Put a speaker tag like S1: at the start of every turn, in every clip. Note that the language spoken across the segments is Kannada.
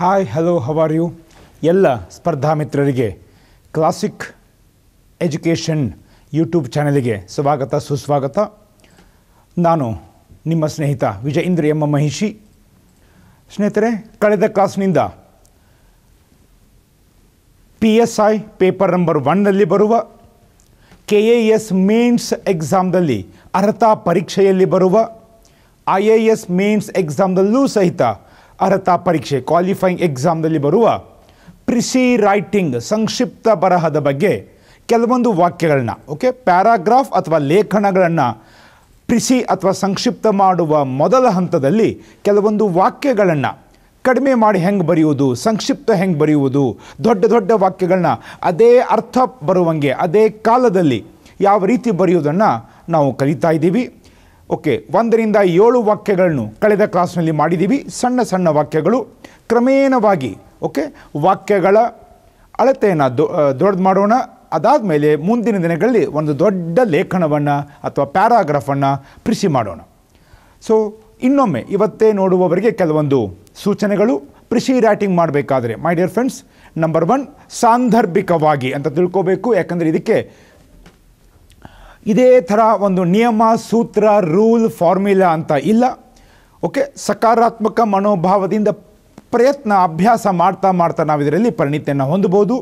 S1: ಹಾಯ್ ಹಲೋ ಹವಾರ್ ಎಲ್ಲ ಸ್ಪರ್ಧಾ ಮಿತ್ರರಿಗೆ ಕ್ಲಾಸಿಕ್ ಎಜುಕೇಷನ್ ಯೂಟ್ಯೂಬ್ ಚಾನಲಿಗೆ ಸ್ವಾಗತ ಸುಸ್ವಾಗತ ನಾನು ನಿಮ್ಮ ಸ್ನೇಹಿತ ವಿಜಯ ಇಂದ್ರ ಎಮ್ಮ ಮಹಿಷಿ ಸ್ನೇಹಿತರೆ ಕಳೆದ ಕ್ಲಾಸ್ನಿಂದ P S I paper number ಒನ್ನಲ್ಲಿ ಬರುವ ಕೆ ಎ ಎಸ್ ಮೇನ್ಸ್ ಎಕ್ಸಾಮ್ದಲ್ಲಿ ಅರ್ಹತಾ ಪರೀಕ್ಷೆಯಲ್ಲಿ ಬರುವ ಐ ಎ ಎಸ್ ಮೇನ್ಸ್ ಎಕ್ಸಾಮ್ದಲ್ಲೂ ಸಹಿತ ಅರ್ಹತಾ ಪರೀಕ್ಷೆ ಕ್ವಾಲಿಫೈಯಿಂಗ್ ಎಕ್ಸಾಮ್ನಲ್ಲಿ ಬರುವ ಪ್ರಿಸಿ ರೈಟಿಂಗ್ ಸಂಕ್ಷಿಪ್ತ ಬರಹದ ಬಗ್ಗೆ ಕೆಲವೊಂದು ವಾಕ್ಯಗಳನ್ನ ಓಕೆ ಪ್ಯಾರಾಗ್ರಾಫ್ ಅಥವಾ ಲೇಖನಗಳನ್ನು ಪ್ರಿಸಿ ಅಥವಾ ಸಂಕ್ಷಿಪ್ತ ಮಾಡುವ ಮೊದಲ ಹಂತದಲ್ಲಿ ಕೆಲವೊಂದು ವಾಕ್ಯಗಳನ್ನು ಕಡಿಮೆ ಮಾಡಿ ಹೆಂಗೆ ಬರೆಯುವುದು ಸಂಕ್ಷಿಪ್ತ ಹೆಂಗೆ ಬರೆಯುವುದು ದೊಡ್ಡ ದೊಡ್ಡ ವಾಕ್ಯಗಳನ್ನ ಅದೇ ಅರ್ಥ ಬರುವಂಗೆ ಅದೇ ಕಾಲದಲ್ಲಿ ಯಾವ ರೀತಿ ಬರೆಯುವುದನ್ನು ನಾವು ಕಲಿತಾ ಇದ್ದೀವಿ ಓಕೆ ಒಂದರಿಂದ ಏಳು ವಾಕ್ಯಗಳನ್ನು ಕಳೆದ ಕ್ಲಾಸ್ನಲ್ಲಿ ಮಾಡಿದ್ದೀವಿ ಸಣ್ಣ ಸಣ್ಣ ವಾಕ್ಯಗಳು ಕ್ರಮೇಣವಾಗಿ ಓಕೆ ವಾಕ್ಯಗಳ ಅಳತೆಯನ್ನು ದೊ ದೊಡ್ಡದು ಮಾಡೋಣ ಅದಾದ ಮೇಲೆ ಮುಂದಿನ ದಿನಗಳಲ್ಲಿ ಒಂದು ದೊಡ್ಡ ಲೇಖನವನ್ನು ಅಥವಾ ಪ್ಯಾರಾಗ್ರಾಫನ್ನು ಪ್ರಿಸಿ ಮಾಡೋಣ ಸೊ ಇನ್ನೊಮ್ಮೆ ಇವತ್ತೇ ನೋಡುವವರಿಗೆ ಕೆಲವೊಂದು ಸೂಚನೆಗಳು ಪ್ರಿಸಿ ರೈಟಿಂಗ್ ಮಾಡಬೇಕಾದ್ರೆ my dear friends number one ಸಾಂದರ್ಭಿಕವಾಗಿ ಅಂತ ತಿಳ್ಕೋಬೇಕು ಯಾಕಂದರೆ ಇದಕ್ಕೆ ಇದೇ ಥರ ಒಂದು ನಿಯಮ ಸೂತ್ರ ರೂಲ್ ಫಾರ್ಮ್ಯುಲಾ ಅಂತ ಇಲ್ಲ ಓಕೆ ಸಕಾರಾತ್ಮಕ ಮನೋಭಾವದಿಂದ ಪ್ರಯತ್ನ ಅಭ್ಯಾಸ ಮಾಡ್ತಾ ಮಾಡ್ತಾ ನಾವು ಇದರಲ್ಲಿ ಪರಿಣಿತಿಯನ್ನು ಹೊಂದಬೋದು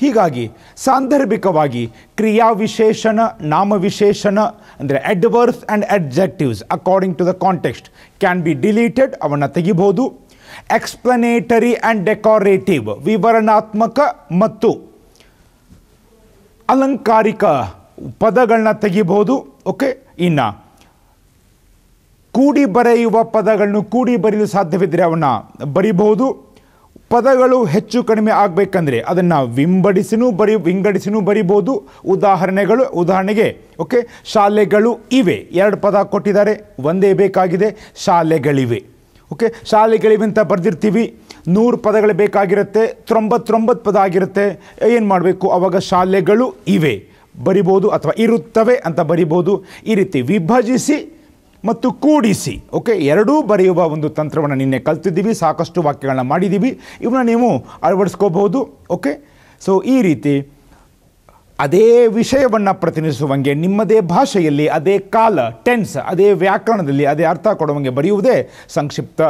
S1: ಹೀಗಾಗಿ ಸಾಂದರ್ಭಿಕವಾಗಿ ಕ್ರಿಯಾವಿಶೇಷಣ ನಾಮವಿಶೇಷಣ ಅಂದರೆ adverbs and adjectives according to the context can be deleted ಅವನ್ನು ತೆಗಿಬೋದು ಎಕ್ಸ್ಪ್ಲನೇಟರಿ ಆ್ಯಂಡ್ ಡೆಕೋರೇಟಿವ್ ವಿವರಣಾತ್ಮಕ ಮತ್ತು ಅಲಂಕಾರಿಕ ಪದಗಳನ್ನ ತೆಗಿಬೋದು ಓಕೆ ಇನ್ನು ಕೂಡಿ ಬರೆಯುವ ಪದಗಳನ್ನು ಕೂಡಿ ಬರೆಯಲು ಸಾಧ್ಯವಿದ್ದರೆ ಅವನ್ನ ಬರಿಬಹುದು ಪದಗಳು ಹೆಚ್ಚು ಕಡಿಮೆ ಆಗಬೇಕಂದ್ರೆ ಅದನ್ನು ವಿಂಬಡಿಸಿನೂ ಬರಿ ವಿಂಗಡಿಸಿನೂ ಬರಿಬೋದು ಉದಾಹರಣೆಗಳು ಉದಾಹರಣೆಗೆ ಓಕೆ ಶಾಲೆಗಳು ಇವೆ ಎರಡು ಪದ ಕೊಟ್ಟಿದ್ದಾರೆ ಒಂದೇ ಬೇಕಾಗಿದೆ ಶಾಲೆಗಳಿವೆ ಓಕೆ ಶಾಲೆಗಳಿವೆ ಅಂತ ಬರೆದಿರ್ತೀವಿ ನೂರು ಪದಗಳು ಬೇಕಾಗಿರುತ್ತೆ ತೊಂಬತ್ತೊಂಬತ್ತು ಪದ ಆಗಿರುತ್ತೆ ಏನು ಮಾಡಬೇಕು ಆವಾಗ ಶಾಲೆಗಳು ಇವೆ ಬರಿಬೋದು ಅಥವಾ ಇರುತ್ತವೆ ಅಂತ ಬರಿಬೋದು ಈ ರೀತಿ ವಿಭಜಿಸಿ ಮತ್ತು ಕೂಡಿಸಿ ಓಕೆ ಎರಡೂ ಬರೆಯುವ ಒಂದು ತಂತ್ರವನ್ನು ನಿನ್ನೆ ಕಲ್ತಿದ್ದೀವಿ ಸಾಕಷ್ಟು ವಾಕ್ಯಗಳನ್ನ ಮಾಡಿದ್ದೀವಿ ಇವನ್ನ ನೀವು ಅಳವಡಿಸ್ಕೋಬಹುದು ಓಕೆ ಸೊ ಈ ರೀತಿ ಅದೇ ವಿಷಯವನ್ನು ಪ್ರತಿನಿಧಿಸುವಂಗೆ ನಿಮ್ಮದೇ ಭಾಷೆಯಲ್ಲಿ ಅದೇ ಕಾಲ ಟೆನ್ಸ್ ಅದೇ ವ್ಯಾಕರಣದಲ್ಲಿ ಅದೇ ಅರ್ಥ ಕೊಡುವಂಗೆ ಬರೆಯುವುದೇ ಸಂಕ್ಷಿಪ್ತ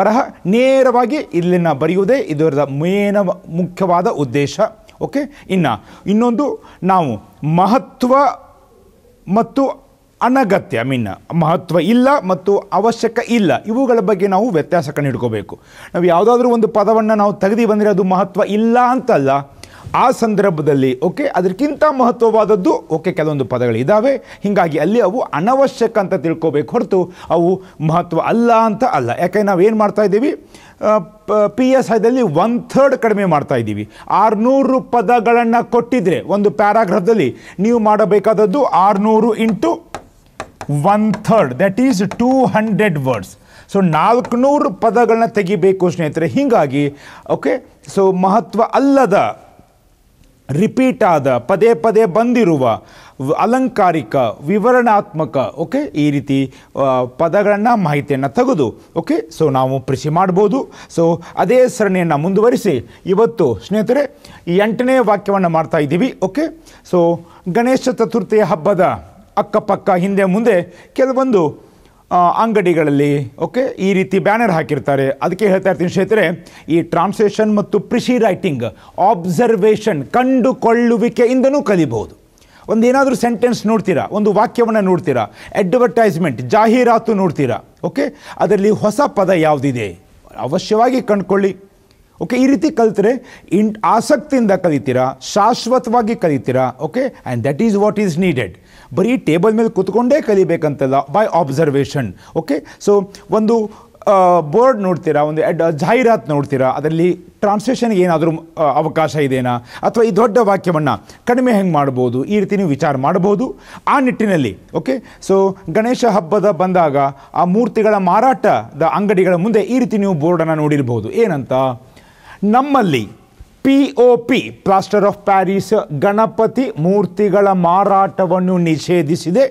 S1: ಬರಹ ನೇರವಾಗಿ ಇಲ್ಲಿನ ಬರೆಯುವುದೇ ಇದರ ಮೇನ ಮುಖ್ಯವಾದ ಉದ್ದೇಶ ಓಕೆ ಇನ್ನು ಇನ್ನೊಂದು ನಾವು ಮಹತ್ವ ಮತ್ತು ಅನಗತ್ಯ ಐ ಮೀನ್ ಮಹತ್ವ ಇಲ್ಲ ಮತ್ತು ಅವಶ್ಯಕ ಇಲ್ಲ ಇವುಗಳ ಬಗ್ಗೆ ನಾವು ವ್ಯತ್ಯಾಸ ಹಿಡ್ಕೋಬೇಕು ನಾವು ಯಾವುದಾದ್ರೂ ಒಂದು ಪದವನ್ನು ನಾವು ತೆಗೆದು ಬಂದರೆ ಅದು ಮಹತ್ವ ಇಲ್ಲ ಅಂತಲ್ಲ ಆ ಸಂದರ್ಭದಲ್ಲಿ ಓಕೆ ಅದಕ್ಕಿಂತ ಮಹತ್ವವಾದದ್ದು ಓಕೆ ಕೆಲವೊಂದು ಪದಗಳಿದ್ದಾವೆ ಹೀಗಾಗಿ ಅಲ್ಲಿ ಅವು ಅನವಶ್ಯಕ ಅಂತ ತಿಳ್ಕೋಬೇಕು ಹೊರತು ಅವು ಮಹತ್ವ ಅಲ್ಲ ಅಂತ ಅಲ್ಲ ನಾವು ಏನು ಮಾಡ್ತಾ ಇದ್ದೀವಿ ಪಿ ಎಸ್ ಐದಲ್ಲಿ ಒನ್ ಥರ್ಡ್ ಕಡಿಮೆ ಮಾಡ್ತಾ ಇದ್ದೀವಿ ಆರುನೂರು ಪದಗಳನ್ನು ಕೊಟ್ಟಿದ್ರೆ ಒಂದು ಪ್ಯಾರಾಗ್ರಾಫ್ದಲ್ಲಿ ನೀವು ಮಾಡಬೇಕಾದದ್ದು ಆರುನೂರು into one third that is two hundred words so ನಾಲ್ಕುನೂರು ಪದಗಳನ್ನ ತೆಗಿಬೇಕು ಸ್ನೇಹಿತರೆ ಹೀಗಾಗಿ ಓಕೆ ಸೊ ಮಹತ್ವ ಅಲ್ಲದ ರಿಪೀಟ್ ಆದ ಪದೇ ಪದೇ ಬಂದಿರುವ ಅಲಂಕಾರಿಕ ವಿವರಣಾತ್ಮಕ ಓಕೆ ಈ ರೀತಿ ಪದಗಳನ್ನು ಮಾಹಿತಿಯನ್ನು ತೆಗೆದು ಓಕೆ ಸೊ ನಾವು ಕೃಷಿ ಮಾಡ್ಬೋದು ಸೊ ಅದೇ ಸರಣಿಯನ್ನು ಮುಂದುವರಿಸಿ ಇವತ್ತು ಸ್ನೇಹಿತರೆ ಈ ಎಂಟನೇ ವಾಕ್ಯವನ್ನು ಮಾಡ್ತಾ ಇದ್ದೀವಿ ಓಕೆ ಸೊ ಗಣೇಶ ಚತುರ್ಥಿಯ ಹಬ್ಬದ ಅಕ್ಕಪಕ್ಕ ಹಿಂದೆ ಮುಂದೆ ಕೆಲವೊಂದು ಅಂಗಡಿಗಳಲ್ಲಿ ಓಕೆ ಈ ರೀತಿ ಬ್ಯಾನರ್ ಹಾಕಿರ್ತಾರೆ ಅದಕ್ಕೆ ಹೇಳ್ತಾ ಇರ್ತೀನಿ ಸ್ನೇಹಿತರೆ ಈ ಟ್ರಾನ್ಸ್ಲೇಷನ್ ಮತ್ತು ಪ್ರಿಷಿ ರೈಟಿಂಗ್ ಆಬ್ಸರ್ವೇಷನ್ ಕಂಡುಕೊಳ್ಳುವಿಕೆಯಿಂದನೂ ಕಲಿಬಹುದು ಒಂದು ಏನಾದರೂ ಸೆಂಟೆನ್ಸ್ ನೋಡ್ತೀರಾ ಒಂದು ವಾಕ್ಯವನ್ನು ನೋಡ್ತೀರಾ ಅಡ್ವರ್ಟೈಸ್ಮೆಂಟ್ ಜಾಹೀರಾತು ನೋಡ್ತೀರಾ ಓಕೆ ಅದರಲ್ಲಿ ಹೊಸ ಪದ ಯಾವುದಿದೆ ಅವಶ್ಯವಾಗಿ ಕಂಡುಕೊಳ್ಳಿ ಓಕೆ ಈ ರೀತಿ ಕಲಿತರೆ ಇಂಟ್ ಆಸಕ್ತಿಯಿಂದ ಕಲಿತೀರಾ ಶಾಶ್ವತವಾಗಿ ಕಲಿತೀರಾ okay and that is what is needed ಬರೀ ಟೇಬಲ್ ಮೇಲೆ ಕೂತ್ಕೊಂಡೇ ಕಲಿಬೇಕಂತಲ್ಲ ಬೈ ಆಬ್ಸರ್ವೇಷನ್ ಓಕೆ ಸೊ ಒಂದು ಬೋರ್ಡ್ ನೋಡ್ತೀರಾ ಒಂದು ಎಡ್ ಜಾಹೀರಾತು ನೋಡ್ತೀರಾ ಅದರಲ್ಲಿ ಟ್ರಾನ್ಸ್ಲೇಷನ್ಗೆ ಏನಾದರೂ ಅವಕಾಶ ಇದೆಯಾ ಅಥವಾ ಈ ದೊಡ್ಡ ವಾಕ್ಯವನ್ನು ಕಡಿಮೆ ಹೆಂಗೆ ಮಾಡ್ಬೋದು ಈ ರೀತಿ ನೀವು ವಿಚಾರ ಮಾಡ್ಬೋದು ಆ ನಿಟ್ಟಿನಲ್ಲಿ ಓಕೆ ಸೊ ಗಣೇಶ ಹಬ್ಬದ ಬಂದಾಗ ಆ ಮೂರ್ತಿಗಳ ಮಾರಾಟದ ಅಂಗಡಿಗಳ ಮುಂದೆ ಈ ರೀತಿ ನೀವು ಬೋರ್ಡನ್ನು ನೋಡಿರ್ಬೋದು ಏನಂತ ನಮ್ಮಲ್ಲಿ P O P plaster of Paris ಗಣಪತಿ ಮೂರ್ತಿಗಳ ಮಾರಾಟವನ್ನು ನಿಷೇಧಿಸಿದೆ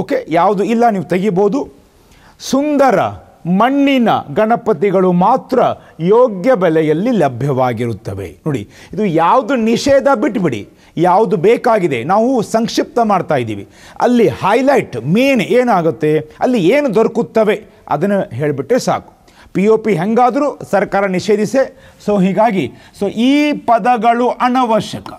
S1: ಓಕೆ ಯಾವುದು ಇಲ್ಲ ನೀವು ತೆಗಿಬೋದು ಸುಂದರ ಮಣ್ಣಿನ ಗಣಪತಿಗಳು ಮಾತ್ರ ಯೋಗ್ಯ ಬೆಲೆಯಲ್ಲಿ ಲಭ್ಯವಾಗಿರುತ್ತವೆ ನೋಡಿ ಇದು ಯಾವುದು ನಿಷೇಧ ಬಿಟ್ಬಿಡಿ ಯಾವುದು ಬೇಕಾಗಿದೆ ನಾವು ಸಂಕ್ಷಿಪ್ತ ಮಾಡ್ತಾ ಇದ್ದೀವಿ ಅಲ್ಲಿ ಹೈಲೈಟ್ ಮೇನ್ ಏನಾಗುತ್ತೆ ಅಲ್ಲಿ ಏನು ದೊರಕುತ್ತವೆ ಅದನ್ನು ಹೇಳಿಬಿಟ್ರೆ ಸಾಕು ಪಿ ಒ ಪಿ ಹೆಂಗಾದರೂ ಸರ್ಕಾರ ನಿಷೇಧಿಸೆ ಸೊ ಹೀಗಾಗಿ ಸೊ ಈ ಪದಗಳು ಅನವಶ್ಯಕ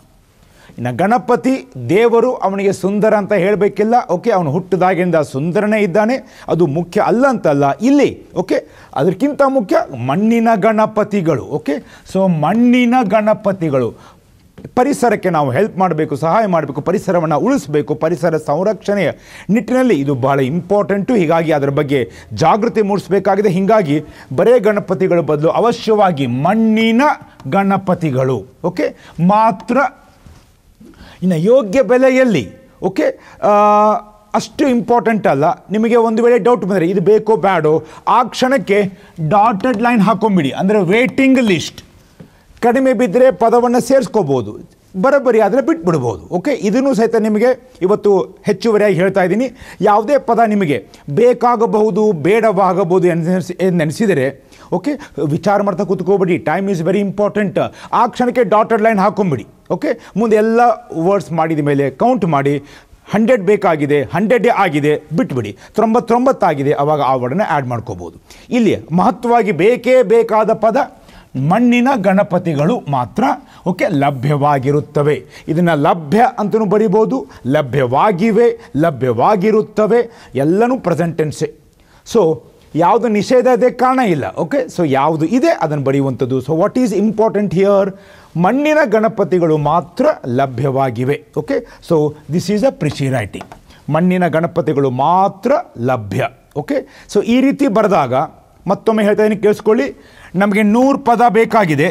S1: ಇನ್ನು ಗಣಪತಿ ದೇವರು ಅವನಿಗೆ ಸುಂದರ ಅಂತ ಹೇಳಬೇಕಿಲ್ಲ ಓಕೆ ಅವನು ಹುಟ್ಟಿದಾಗಿಂದ ಸುಂದರನೇ ಇದ್ದಾನೆ ಅದು ಮುಖ್ಯ ಅಲ್ಲ ಅಂತಲ್ಲ ಇಲ್ಲಿ ಓಕೆ ಅದಕ್ಕಿಂತ ಮುಖ್ಯ ಮಣ್ಣಿನ ಗಣಪತಿಗಳು ಓಕೆ ಸೊ ಮಣ್ಣಿನ ಗಣಪತಿಗಳು ಪರಿಸರಕ್ಕೆ ನಾವು ಹೆಲ್ಪ್ ಮಾಡಬೇಕು ಸಹಾಯ ಮಾಡಬೇಕು ಪರಿಸರವನ್ನು ಉಳಿಸಬೇಕು ಪರಿಸರ ಸಂರಕ್ಷಣೆಯ ನಿಟ್ಟಿನಲ್ಲಿ ಇದು ಬಹಳ ಇಂಪಾರ್ಟೆಂಟು ಹೀಗಾಗಿ ಅದರ ಬಗ್ಗೆ ಜಾಗೃತಿ ಮೂಡಿಸಬೇಕಾಗಿದೆ ಹೀಗಾಗಿ ಬರೇ ಗಣಪತಿಗಳ ಬದಲು ಅವಶ್ಯವಾಗಿ ಮಣ್ಣಿನ ಗಣಪತಿಗಳು ಓಕೆ ಮಾತ್ರ ಇನ್ನು ಯೋಗ್ಯ ಬೆಲೆಯಲ್ಲಿ ಓಕೆ ಅಷ್ಟು ಇಂಪಾರ್ಟೆಂಟ್ ಅಲ್ಲ ನಿಮಗೆ ಒಂದು ವೇಳೆ ಡೌಟ್ ಬಂದರೆ ಇದು ಬೇಕೋ ಬ್ಯಾಡೋ ಆ ಕ್ಷಣಕ್ಕೆ ಡಾಟೆಡ್ ಲೈನ್ ಹಾಕೊಂಬಿಡಿ ಅಂದರೆ ವೇಟಿಂಗ್ ಲಿಸ್ಟ್ ಕಡಿಮೆ ಬಿದ್ದರೆ ಪದವನ್ನು ಸೇರಿಸ್ಕೋಬೋದು ಬರೋಬ್ಬರಿ ಆದರೆ ಬಿಟ್ಬಿಡ್ಬೋದು ಓಕೆ ಇದನ್ನು ಸಹಿತ ನಿಮಗೆ ಇವತ್ತು ಹೆಚ್ಚುವರಿಯಾಗಿ ಹೇಳ್ತಾ ಇದ್ದೀನಿ ಯಾವುದೇ ಪದ ನಿಮಗೆ ಬೇಕಾಗಬಹುದು ಬೇಡವಾಗಬಹುದು ಎಂದು ನೆನೆಸಿದರೆ ಓಕೆ ವಿಚಾರ ಮಾಡ್ತಾ ಕೂತ್ಕೋಬಿಡಿ ಟೈಮ್ ಈಸ್ ವೆರಿ ಇಂಪಾರ್ಟೆಂಟ್ ಆ ಕ್ಷಣಕ್ಕೆ ಡಾಟೆಡ್ ಲೈನ್ ಹಾಕೊಂಬಿಡಿ ಓಕೆ ಮುಂದೆ ಎಲ್ಲ ವರ್ಡ್ಸ್ ಮಾಡಿದ ಮೇಲೆ ಕೌಂಟ್ ಮಾಡಿ ಹಂಡ್ರೆಡ್ ಬೇಕಾಗಿದೆ ಹಂಡ್ರೆಡ್ ಆಗಿದೆ ಬಿಟ್ಬಿಡಿ ತೊಂಬತ್ತೊಂಬತ್ತಾಗಿದೆ ಆವಾಗ ಆ ವರ್ಡನ್ನ ಆ್ಯಡ್ ಮಾಡ್ಕೋಬೋದು ಇಲ್ಲಿ ಮಹತ್ವವಾಗಿ ಬೇಕೇ ಬೇಕಾದ ಪದ ಮಣ್ಣಿನ ಗಣಪತಿಗಳು ಮಾತ್ರ ಓಕೆ ಲಭ್ಯವಾಗಿರುತ್ತವೆ ಇದನ್ನು ಲಭ್ಯ ಅಂತಲೂ ಬರಿಬೋದು ಲಭ್ಯವಾಗಿವೆ ಲಭ್ಯವಾಗಿರುತ್ತವೆ ಎಲ್ಲನೂ ಪ್ರೆಸೆಂಟೆನ್ಸೆ ಸೊ ಯಾವುದು ನಿಷೇಧ ಇದೆ ಕಾರಣ ಇಲ್ಲ ಓಕೆ ಸೊ ಯಾವುದು ಇದೆ ಅದನ್ನು ಬರೆಯುವಂಥದ್ದು so what is important here ಮಣ್ಣಿನ ಗಣಪತಿಗಳು ಮಾತ್ರ ಲಭ್ಯವಾಗಿವೆ okay so this is a precis ಮಣ್ಣಿನ ಗಣಪತಿಗಳು ಮಾತ್ರ ಲಭ್ಯ ಓಕೆ ಸೊ ಈ ರೀತಿ ಬರೆದಾಗ ಮತ್ತೊಮ್ಮೆ ಹೇಳ್ತಾ ಇದ್ದೀನಿ ಕೇಳಿಸ್ಕೊಳ್ಳಿ ನಮಗೆ ನೂರು ಪದ ಬೇಕಾಗಿದೆ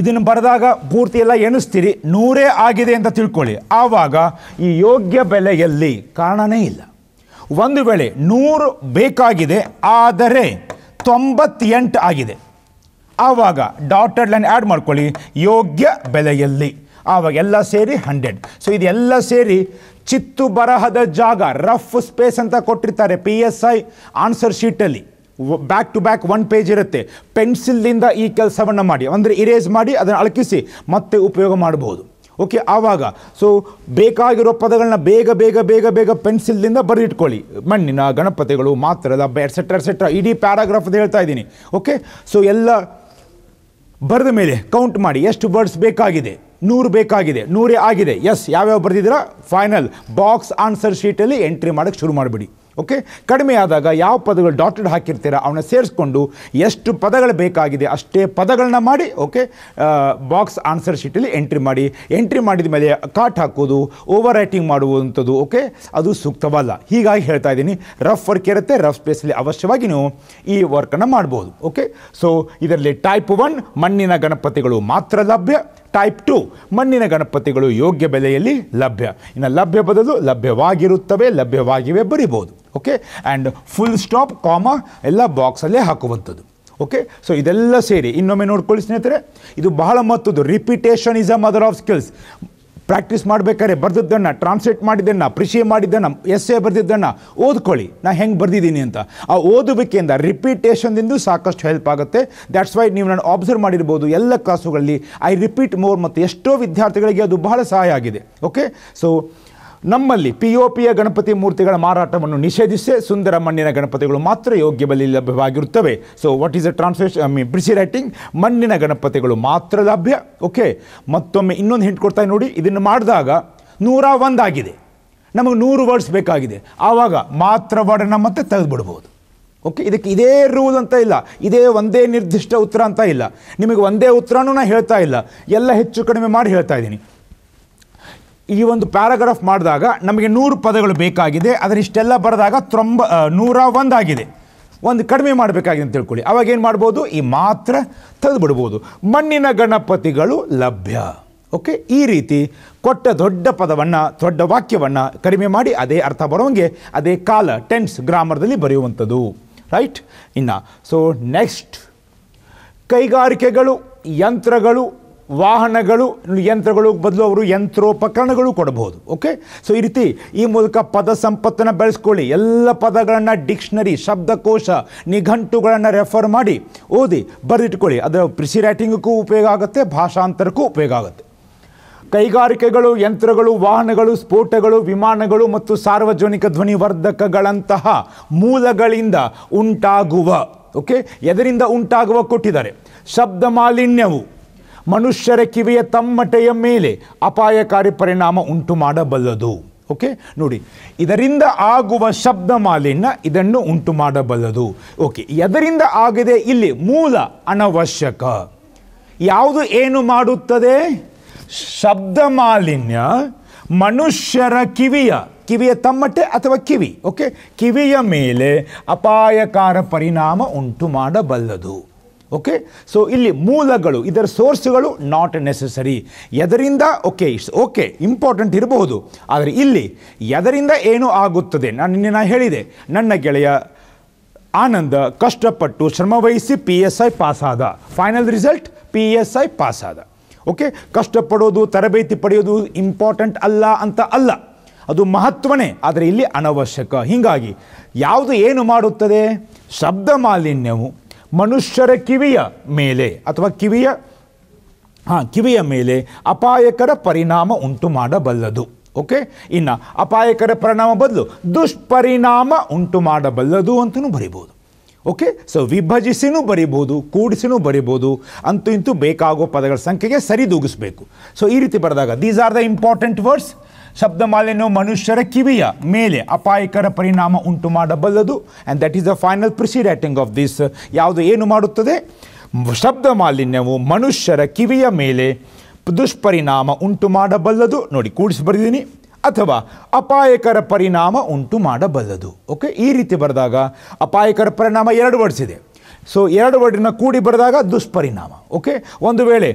S1: ಇದನ್ನು ಬರೆದಾಗ ಪೂರ್ತಿ ಎಲ್ಲ ಎಣಿಸ್ತೀರಿ ನೂರೇ ಆಗಿದೆ ಅಂತ ತಿಳ್ಕೊಳ್ಳಿ ಆವಾಗ ಈ ಯೋಗ್ಯ ಬೆಲೆಯಲ್ಲಿ ಕಾರಣನೇ ಇಲ್ಲ ಒಂದು ವೇಳೆ ನೂರು ಬೇಕಾಗಿದೆ ಆದರೆ ತೊಂಬತ್ತೆಂಟು ಆಗಿದೆ ಆವಾಗ ಡಾಟರ್ ಲೈನ್ ಆ್ಯಡ್ ಮಾಡ್ಕೊಳ್ಳಿ ಯೋಗ್ಯ ಬೆಲೆಯಲ್ಲಿ ಆವಾಗ ಎಲ್ಲ ಸೇರಿ ಹಂಡ್ರೆಡ್ ಸೊ ಇದೆಲ್ಲ ಸೇರಿ ಚಿತ್ತು ಬರಹದ ಜಾಗ ರಫ್ ಸ್ಪೇಸ್ ಅಂತ ಕೊಟ್ಟಿರ್ತಾರೆ ಪಿ ಎಸ್ ಐ ಆನ್ಸರ್ ಶೀಟಲ್ಲಿ back to back one page ಇರುತ್ತೆ ಪೆನ್ಸಿಲ್ನಿಂದ ಈ ಕೆಲಸವನ್ನು ಮಾಡಿ ಅಂದರೆ ಇರೇಸ್ ಮಾಡಿ ಅದನ್ನು ಅಳಕಿಸಿ ಮತ್ತೆ ಉಪಯೋಗ ಮಾಡಬಹುದು ಓಕೆ ಆವಾಗ ಸೊ ಬೇಕಾಗಿರೋ ಪದಗಳನ್ನ ಬೇಗ ಬೇಗ ಬೇಗ ಬೇಗ ಪೆನ್ಸಿಲ್ನಿಂದ ಬರೆದಿಟ್ಕೊಳ್ಳಿ ಮಣ್ಣಿನ ಗಣಪತಿಗಳು ಮಾತ್ರದ ಎಟ್ಸೆಟ್ರಾ ಎಟ್ಸೆಟ್ರಾ ಇಡೀ ಪ್ಯಾರಾಗ್ರಾಫ್ ಹೇಳ್ತಾ ಇದ್ದೀನಿ ಓಕೆ ಸೊ ಎಲ್ಲ ಬರೆದ ಮೇಲೆ ಕೌಂಟ್ ಮಾಡಿ ಎಷ್ಟು ವರ್ಡ್ಸ್ ಬೇಕಾಗಿದೆ ನೂರು ಬೇಕಾಗಿದೆ ನೂರೇ ಆಗಿದೆ ಎಸ್ ಯಾವ್ಯಾವ ಬರೆದಿದ್ದೀರಾ ಫೈನಲ್ ಬಾಕ್ಸ್ ಆನ್ಸರ್ ಶೀಟಲ್ಲಿ ಎಂಟ್ರಿ ಮಾಡಕ್ಕೆ ಶುರು ಮಾಡಿಬಿಡಿ ಓಕೆ ಕಡಿಮೆ ಆದಾಗ ಯಾವ ಪದಗಳು ಡಾಟೆಡ್ ಹಾಕಿರ್ತೀರ ಅವನ್ನ ಸೇರಿಸ್ಕೊಂಡು ಎಷ್ಟು ಪದಗಳು ಬೇಕಾಗಿದೆ ಅಷ್ಟೇ ಪದಗಳನ್ನ ಮಾಡಿ ಓಕೆ ಬಾಕ್ಸ್ ಆನ್ಸರ್ ಶೀಟಲ್ಲಿ ಎಂಟ್ರಿ ಮಾಡಿ ಎಂಟ್ರಿ ಮಾಡಿದ ಮೇಲೆ ಕಾಟ್ ಹಾಕೋದು ಓವರ್ ರೈಟಿಂಗ್ ಮಾಡುವಂಥದ್ದು ಓಕೆ ಅದು ಸೂಕ್ತವಲ್ಲ ಹೀಗಾಗಿ ಹೇಳ್ತಾ ಇದ್ದೀನಿ ರಫ್ ವರ್ಕ್ ಇರುತ್ತೆ ರಫ್ ಸ್ಪೇಸಲ್ಲಿ ಅವಶ್ಯವಾಗಿ ನೀವು ಈ ವರ್ಕನ್ನು ಮಾಡ್ಬೋದು ಓಕೆ ಸೊ ಇದರಲ್ಲಿ ಟೈಪ್ ಒನ್ ಮಣ್ಣಿನ ಗಣಪತಿಗಳು ಮಾತ್ರ ಲಭ್ಯ ಟೈಪ್ ಟು ಮಣ್ಣಿನ ಗಣಪತಿಗಳು ಯೋಗ್ಯ ಬೆಲೆಯಲ್ಲಿ ಲಭ್ಯ ಇನ್ನು ಲಭ್ಯ ಬದಲು ಲಭ್ಯವಾಗಿರುತ್ತವೆ ಲಭ್ಯವಾಗಿವೆ ಬರಿಬೋದು ಓಕೆ ಆ್ಯಂಡ್ ಫುಲ್ ಸ್ಟಾಪ್ ಕಾಮ ಎಲ್ಲ ಬಾಕ್ಸಲ್ಲೇ ಹಾಕುವಂಥದ್ದು ಓಕೆ ಸೊ ಇದೆಲ್ಲ ಸೇರಿ ಇನ್ನೊಮ್ಮೆ ನೋಡ್ಕೊಳ್ಳಿ ಸ್ನೇಹಿತರೆ ಇದು ಬಹಳ ಮತ್ತದು repetition is a mother of skills practice ಮಾಡಬೇಕಾದ್ರೆ ಬರೆದಿದ್ದನ್ನು ಟ್ರಾನ್ಸ್ಲೇಟ್ ಮಾಡಿದ್ದನ್ನು ಅಪ್ರಿಷಿಯೇ ಮಾಡಿದ್ದನ್ನು ಎಸ್ ಎ ಬರೆದಿದ್ದನ್ನು ಓದ್ಕೊಳ್ಳಿ ನಾನು ಹೆಂಗೆ ಬರೆದಿದ್ದೀನಿ ಅಂತ ಆ ಓದುವಿಕೆಯಿಂದ ರಿಪೀಟೇಷನ್ದಿಂದ ಸಾಕಷ್ಟು ಹೆಲ್ಪ್ ಆಗುತ್ತೆ ದ್ಯಾಟ್ಸ್ ವೈ ನೀವು ನಾನು ಆಬ್ಸರ್ವ್ ಮಾಡಿರ್ಬೋದು ಎಲ್ಲ ಕ್ಲಾಸುಗಳಲ್ಲಿ ಐ ರಿಪೀಟ್ ಮೋರ್ ಮತ್ತು ಎಷ್ಟೋ ವಿದ್ಯಾರ್ಥಿಗಳಿಗೆ ಅದು ಬಹಳ ಸಹಾಯ ಆಗಿದೆ ಓಕೆ ಸೊ ನಮ್ಮಲ್ಲಿ ಪಿ ಒ ಪಿಯ ಗಣಪತಿ ಮೂರ್ತಿಗಳ ಮಾರಾಟವನ್ನು ನಿಷೇಧಿಸಿ ಸುಂದರ ಮಣ್ಣಿನ ಗಣಪತಿಗಳು ಮಾತ್ರ ಯೋಗ್ಯ ಬಲಿ ಲಭ್ಯವಾಗಿರುತ್ತವೆ so what is a translation I mean precis writing ಮಣ್ಣಿನ ಗಣಪತಿಗಳು ಮಾತ್ರ ಲಭ್ಯ ಓಕೆ ಮತ್ತೊಮ್ಮೆ ಇನ್ನೊಂದು ಹಿಂಟ್ ಕೊಡ್ತಾ ನೋಡಿ ಇದನ್ನು ಮಾಡಿದಾಗ ನೂರ ಒಂದಾಗಿದೆ ನಮಗೆ ನೂರು ವರ್ಡ್ಸ್ ಬೇಕಾಗಿದೆ ಆವಾಗ ಮಾತ್ರ ವರ್ಡನ್ನು ಮತ್ತೆ ತೆಗೆದುಬಿಡ್ಬೋದು ಓಕೆ ಇದಕ್ಕೆ ಇದೇ ರೂಲ್ ಅಂತ ಇಲ್ಲ ಇದೇ ಒಂದೇ ನಿರ್ದಿಷ್ಟ ಉತ್ತರ ಅಂತ ಇಲ್ಲ ನಿಮಗೆ ಒಂದೇ ಉತ್ತರನೂ ನಾನು ಹೇಳ್ತಾ ಇಲ್ಲ ಎಲ್ಲ ಹೆಚ್ಚು ಕಡಿಮೆ ಮಾಡಿ ಹೇಳ್ತಾ ಇದ್ದೀನಿ ಈ ಒಂದು ಪ್ಯಾರಾಗ್ರಾಫ್ ಮಾಡಿದಾಗ ನಮಗೆ ನೂರು ಪದಗಳು ಬೇಕಾಗಿದೆ ಅದರ ಇಷ್ಟೆಲ್ಲ ಬರೆದಾಗ ತೊಂಬ ನೂರ ಒಂದಾಗಿದೆ ಒಂದು ಕಡಿಮೆ ಮಾಡಬೇಕಾಗಿದೆ ಅಂತ ತಿಳ್ಕೊಳ್ಳಿ ಅವಾಗ ಏನು ಮಾಡ್ಬೋದು ಈ ಮಾತ್ರ ತೆಗೆದುಬಿಡ್ಬೋದು ಮಣ್ಣಿನ ಗಣಪತಿಗಳು ಲಭ್ಯ ಓಕೆ ಈ ರೀತಿ ಕೊಟ್ಟ ದೊಡ್ಡ ಪದವನ್ನು ದೊಡ್ಡ ವಾಕ್ಯವನ್ನು ಕಡಿಮೆ ಮಾಡಿ ಅದೇ ಅರ್ಥ ಬರೋಂಗೆ ಅದೇ ಕಾಲ ಟೆನ್ಸ್ ಗ್ರಾಮರ್ದಲ್ಲಿ ಬರೆಯುವಂಥದ್ದು ರೈಟ್ ಇನ್ನು ಸೊ ನೆಕ್ಸ್ಟ್ ಕೈಗಾರಿಕೆಗಳು ಯಂತ್ರಗಳು ವಾಹನಗಳು ಯಂತ್ರಗಳು ಬದಲು ಅವರು ಯಂತ್ರೋಪಕರಣಗಳು ಕೊಡಬಹುದು ಓಕೆ ಸೊ ಈ ರೀತಿ ಈ ಮೂಲಕ ಪದ ಸಂಪತ್ತನ್ನು ಬೆಳೆಸ್ಕೊಳ್ಳಿ ಎಲ್ಲ ಪದಗಳನ್ನು ಡಿಕ್ಷನರಿ ಶಬ್ದಕೋಶ ನಿಘಂಟುಗಳನ್ನು ರೆಫರ್ ಮಾಡಿ ಓದಿ ಬರೆದಿಟ್ಕೊಳ್ಳಿ ಅದರ ಪ್ರಿಸಿ ರೈಟಿಂಗಕ್ಕೂ ಉಪಯೋಗ ಆಗುತ್ತೆ ಭಾಷಾಂತರಕ್ಕೂ ಉಪಯೋಗ ಆಗುತ್ತೆ ಕೈಗಾರಿಕೆಗಳು ಯಂತ್ರಗಳು ವಾಹನಗಳು ಸ್ಫೋಟಗಳು ವಿಮಾನಗಳು ಮತ್ತು ಸಾರ್ವಜನಿಕ ಧ್ವನಿವರ್ಧಕಗಳಂತಹ ಮೂಲಗಳಿಂದ ಉಂಟಾಗುವ ಓಕೆ ಎದರಿಂದ ಉಂಟಾಗುವ ಕೊಟ್ಟಿದ್ದಾರೆ ಶಬ್ದ ಮಾಲಿನ್ಯವು ಮನುಷ್ಯರ ಕಿವಿಯ ತಮ್ಮಟೆಯ ಮೇಲೆ ಅಪಾಯಕಾರಿ ಪರಿಣಾಮ ಉಂಟು ಮಾಡಬಲ್ಲದು ಓಕೆ ನೋಡಿ ಇದರಿಂದ ಆಗುವ ಶಬ್ದ ಮಾಲಿನ್ಯ ಇದನ್ನು ಉಂಟು ಮಾಡಬಲ್ಲದು ಓಕೆ ಎದರಿಂದ ಆಗಿದೆ ಇಲ್ಲಿ ಮೂಲ ಅನವಶ್ಯಕ ಯಾವುದು ಏನು ಮಾಡುತ್ತದೆ ಶಬ್ದ ಮಾಲಿನ್ಯ ಮನುಷ್ಯರ ಕಿವಿಯ ಕಿವಿಯ ತಮ್ಮಟೆ ಅಥವಾ ಕಿವಿ ಓಕೆ ಕಿವಿಯ ಮೇಲೆ ಅಪಾಯಕಾರ ಪರಿಣಾಮ ಉಂಟು ಮಾಡಬಲ್ಲದು ಓಕೆ ಸೊ ಇಲ್ಲಿ ಮೂಲಗಳು ಇದರ ಸೋರ್ಸ್ಗಳು ನಾಟ್ ನೆಸೆಸರಿ ಎದರಿಂದ ಓಕೆ ಇಟ್ಸ್ ಓಕೆ ಇಂಪಾರ್ಟೆಂಟ್ ಇರಬಹುದು ಆದರೆ ಇಲ್ಲಿ ಎದರಿಂದ ಏನು ಆಗುತ್ತದೆ ನಾನು ನಿನ್ನೆ ನಾನು ಹೇಳಿದೆ ನನ್ನ ಗೆಳೆಯ ಆನಂದ ಕಷ್ಟಪಟ್ಟು ಶ್ರಮವಹಿಸಿ ಪಿ ಎಸ್ ಐ ಪಾಸಾದ final result P S I ಪಾಸಾದ ಓಕೆ ಕಷ್ಟಪಡೋದು ತರಬೇತಿ ಪಡೆಯೋದು ಇಂಪಾರ್ಟೆಂಟ್ ಅಲ್ಲ ಅಂತ ಅಲ್ಲ ಅದು ಮಹತ್ವನೇ ಆದರೆ ಇಲ್ಲಿ ಅನವಶ್ಯಕ ಹೀಗಾಗಿ ಯಾವುದು ಏನು ಮಾಡುತ್ತದೆ ಶಬ್ದ ಮಾಲಿನ್ಯವು ಮನುಷ್ಯರ ಕಿವಿಯ ಮೇಲೆ ಅಥವಾ ಕಿವಿಯ ಹಾಂ ಕಿವಿಯ ಮೇಲೆ ಅಪಾಯಕರ ಪರಿಣಾಮ ಉಂಟು ಮಾಡಬಲ್ಲದು ಓಕೆ ಇನ್ನು ಅಪಾಯಕರ ಪರಿಣಾಮ ಬದಲು ದುಷ್ಪರಿಣಾಮ ಉಂಟು ಮಾಡಬಲ್ಲದು ಅಂತಲೂ ಬರಿಬೋದು ಓಕೆ ಸೊ ವಿಭಜಿಸಿನೂ ಬರಿಬೋದು ಕೂಡಿಸಿನೂ ಬರಿಬೋದು ಅಂತೂ ಇಂತೂ ಬೇಕಾಗೋ ಪದಗಳ ಸಂಖ್ಯೆಗೆ ಸರಿದೂಗಿಸಬೇಕು ಸೊ ಈ ರೀತಿ ಬರೆದಾಗ these are the important words ಮಾಲಿನ್ಯವು ಮನುಷ್ಯರ ಕಿವಿಯ ಮೇಲೆ ಅಪಾಯಕರ ಪರಿಣಾಮ ಉಂಟು ಮಾಡಬಲ್ಲದು and that is the final writing of this ಯಾವುದು ಏನು ಮಾಡುತ್ತದೆ ಶಬ್ದ ಮಾಲಿನ್ಯವು ಮನುಷ್ಯರ ಕಿವಿಯ ಮೇಲೆ ದುಷ್ಪರಿಣಾಮ ಉಂಟು ಮಾಡಬಲ್ಲದು ನೋಡಿ ಕೂಡಿಸಿ ಬರೆದಿದ್ದೀನಿ ಅಥವಾ ಅಪಾಯಕರ ಪರಿಣಾಮ ಉಂಟು ಮಾಡಬಲ್ಲದು ಓಕೆ ಈ ರೀತಿ ಬರೆದಾಗ ಅಪಾಯಕರ ಪರಿಣಾಮ ಎರಡು ವರ್ಡ್ಸ್ ಇದೆ ಸೊ ಎರಡು ವರ್ಡಿನ ಕೂಡಿ ಬರೆದಾಗ ದುಷ್ಪರಿಣಾಮ ಓಕೆ ಒಂದು ವೇಳೆ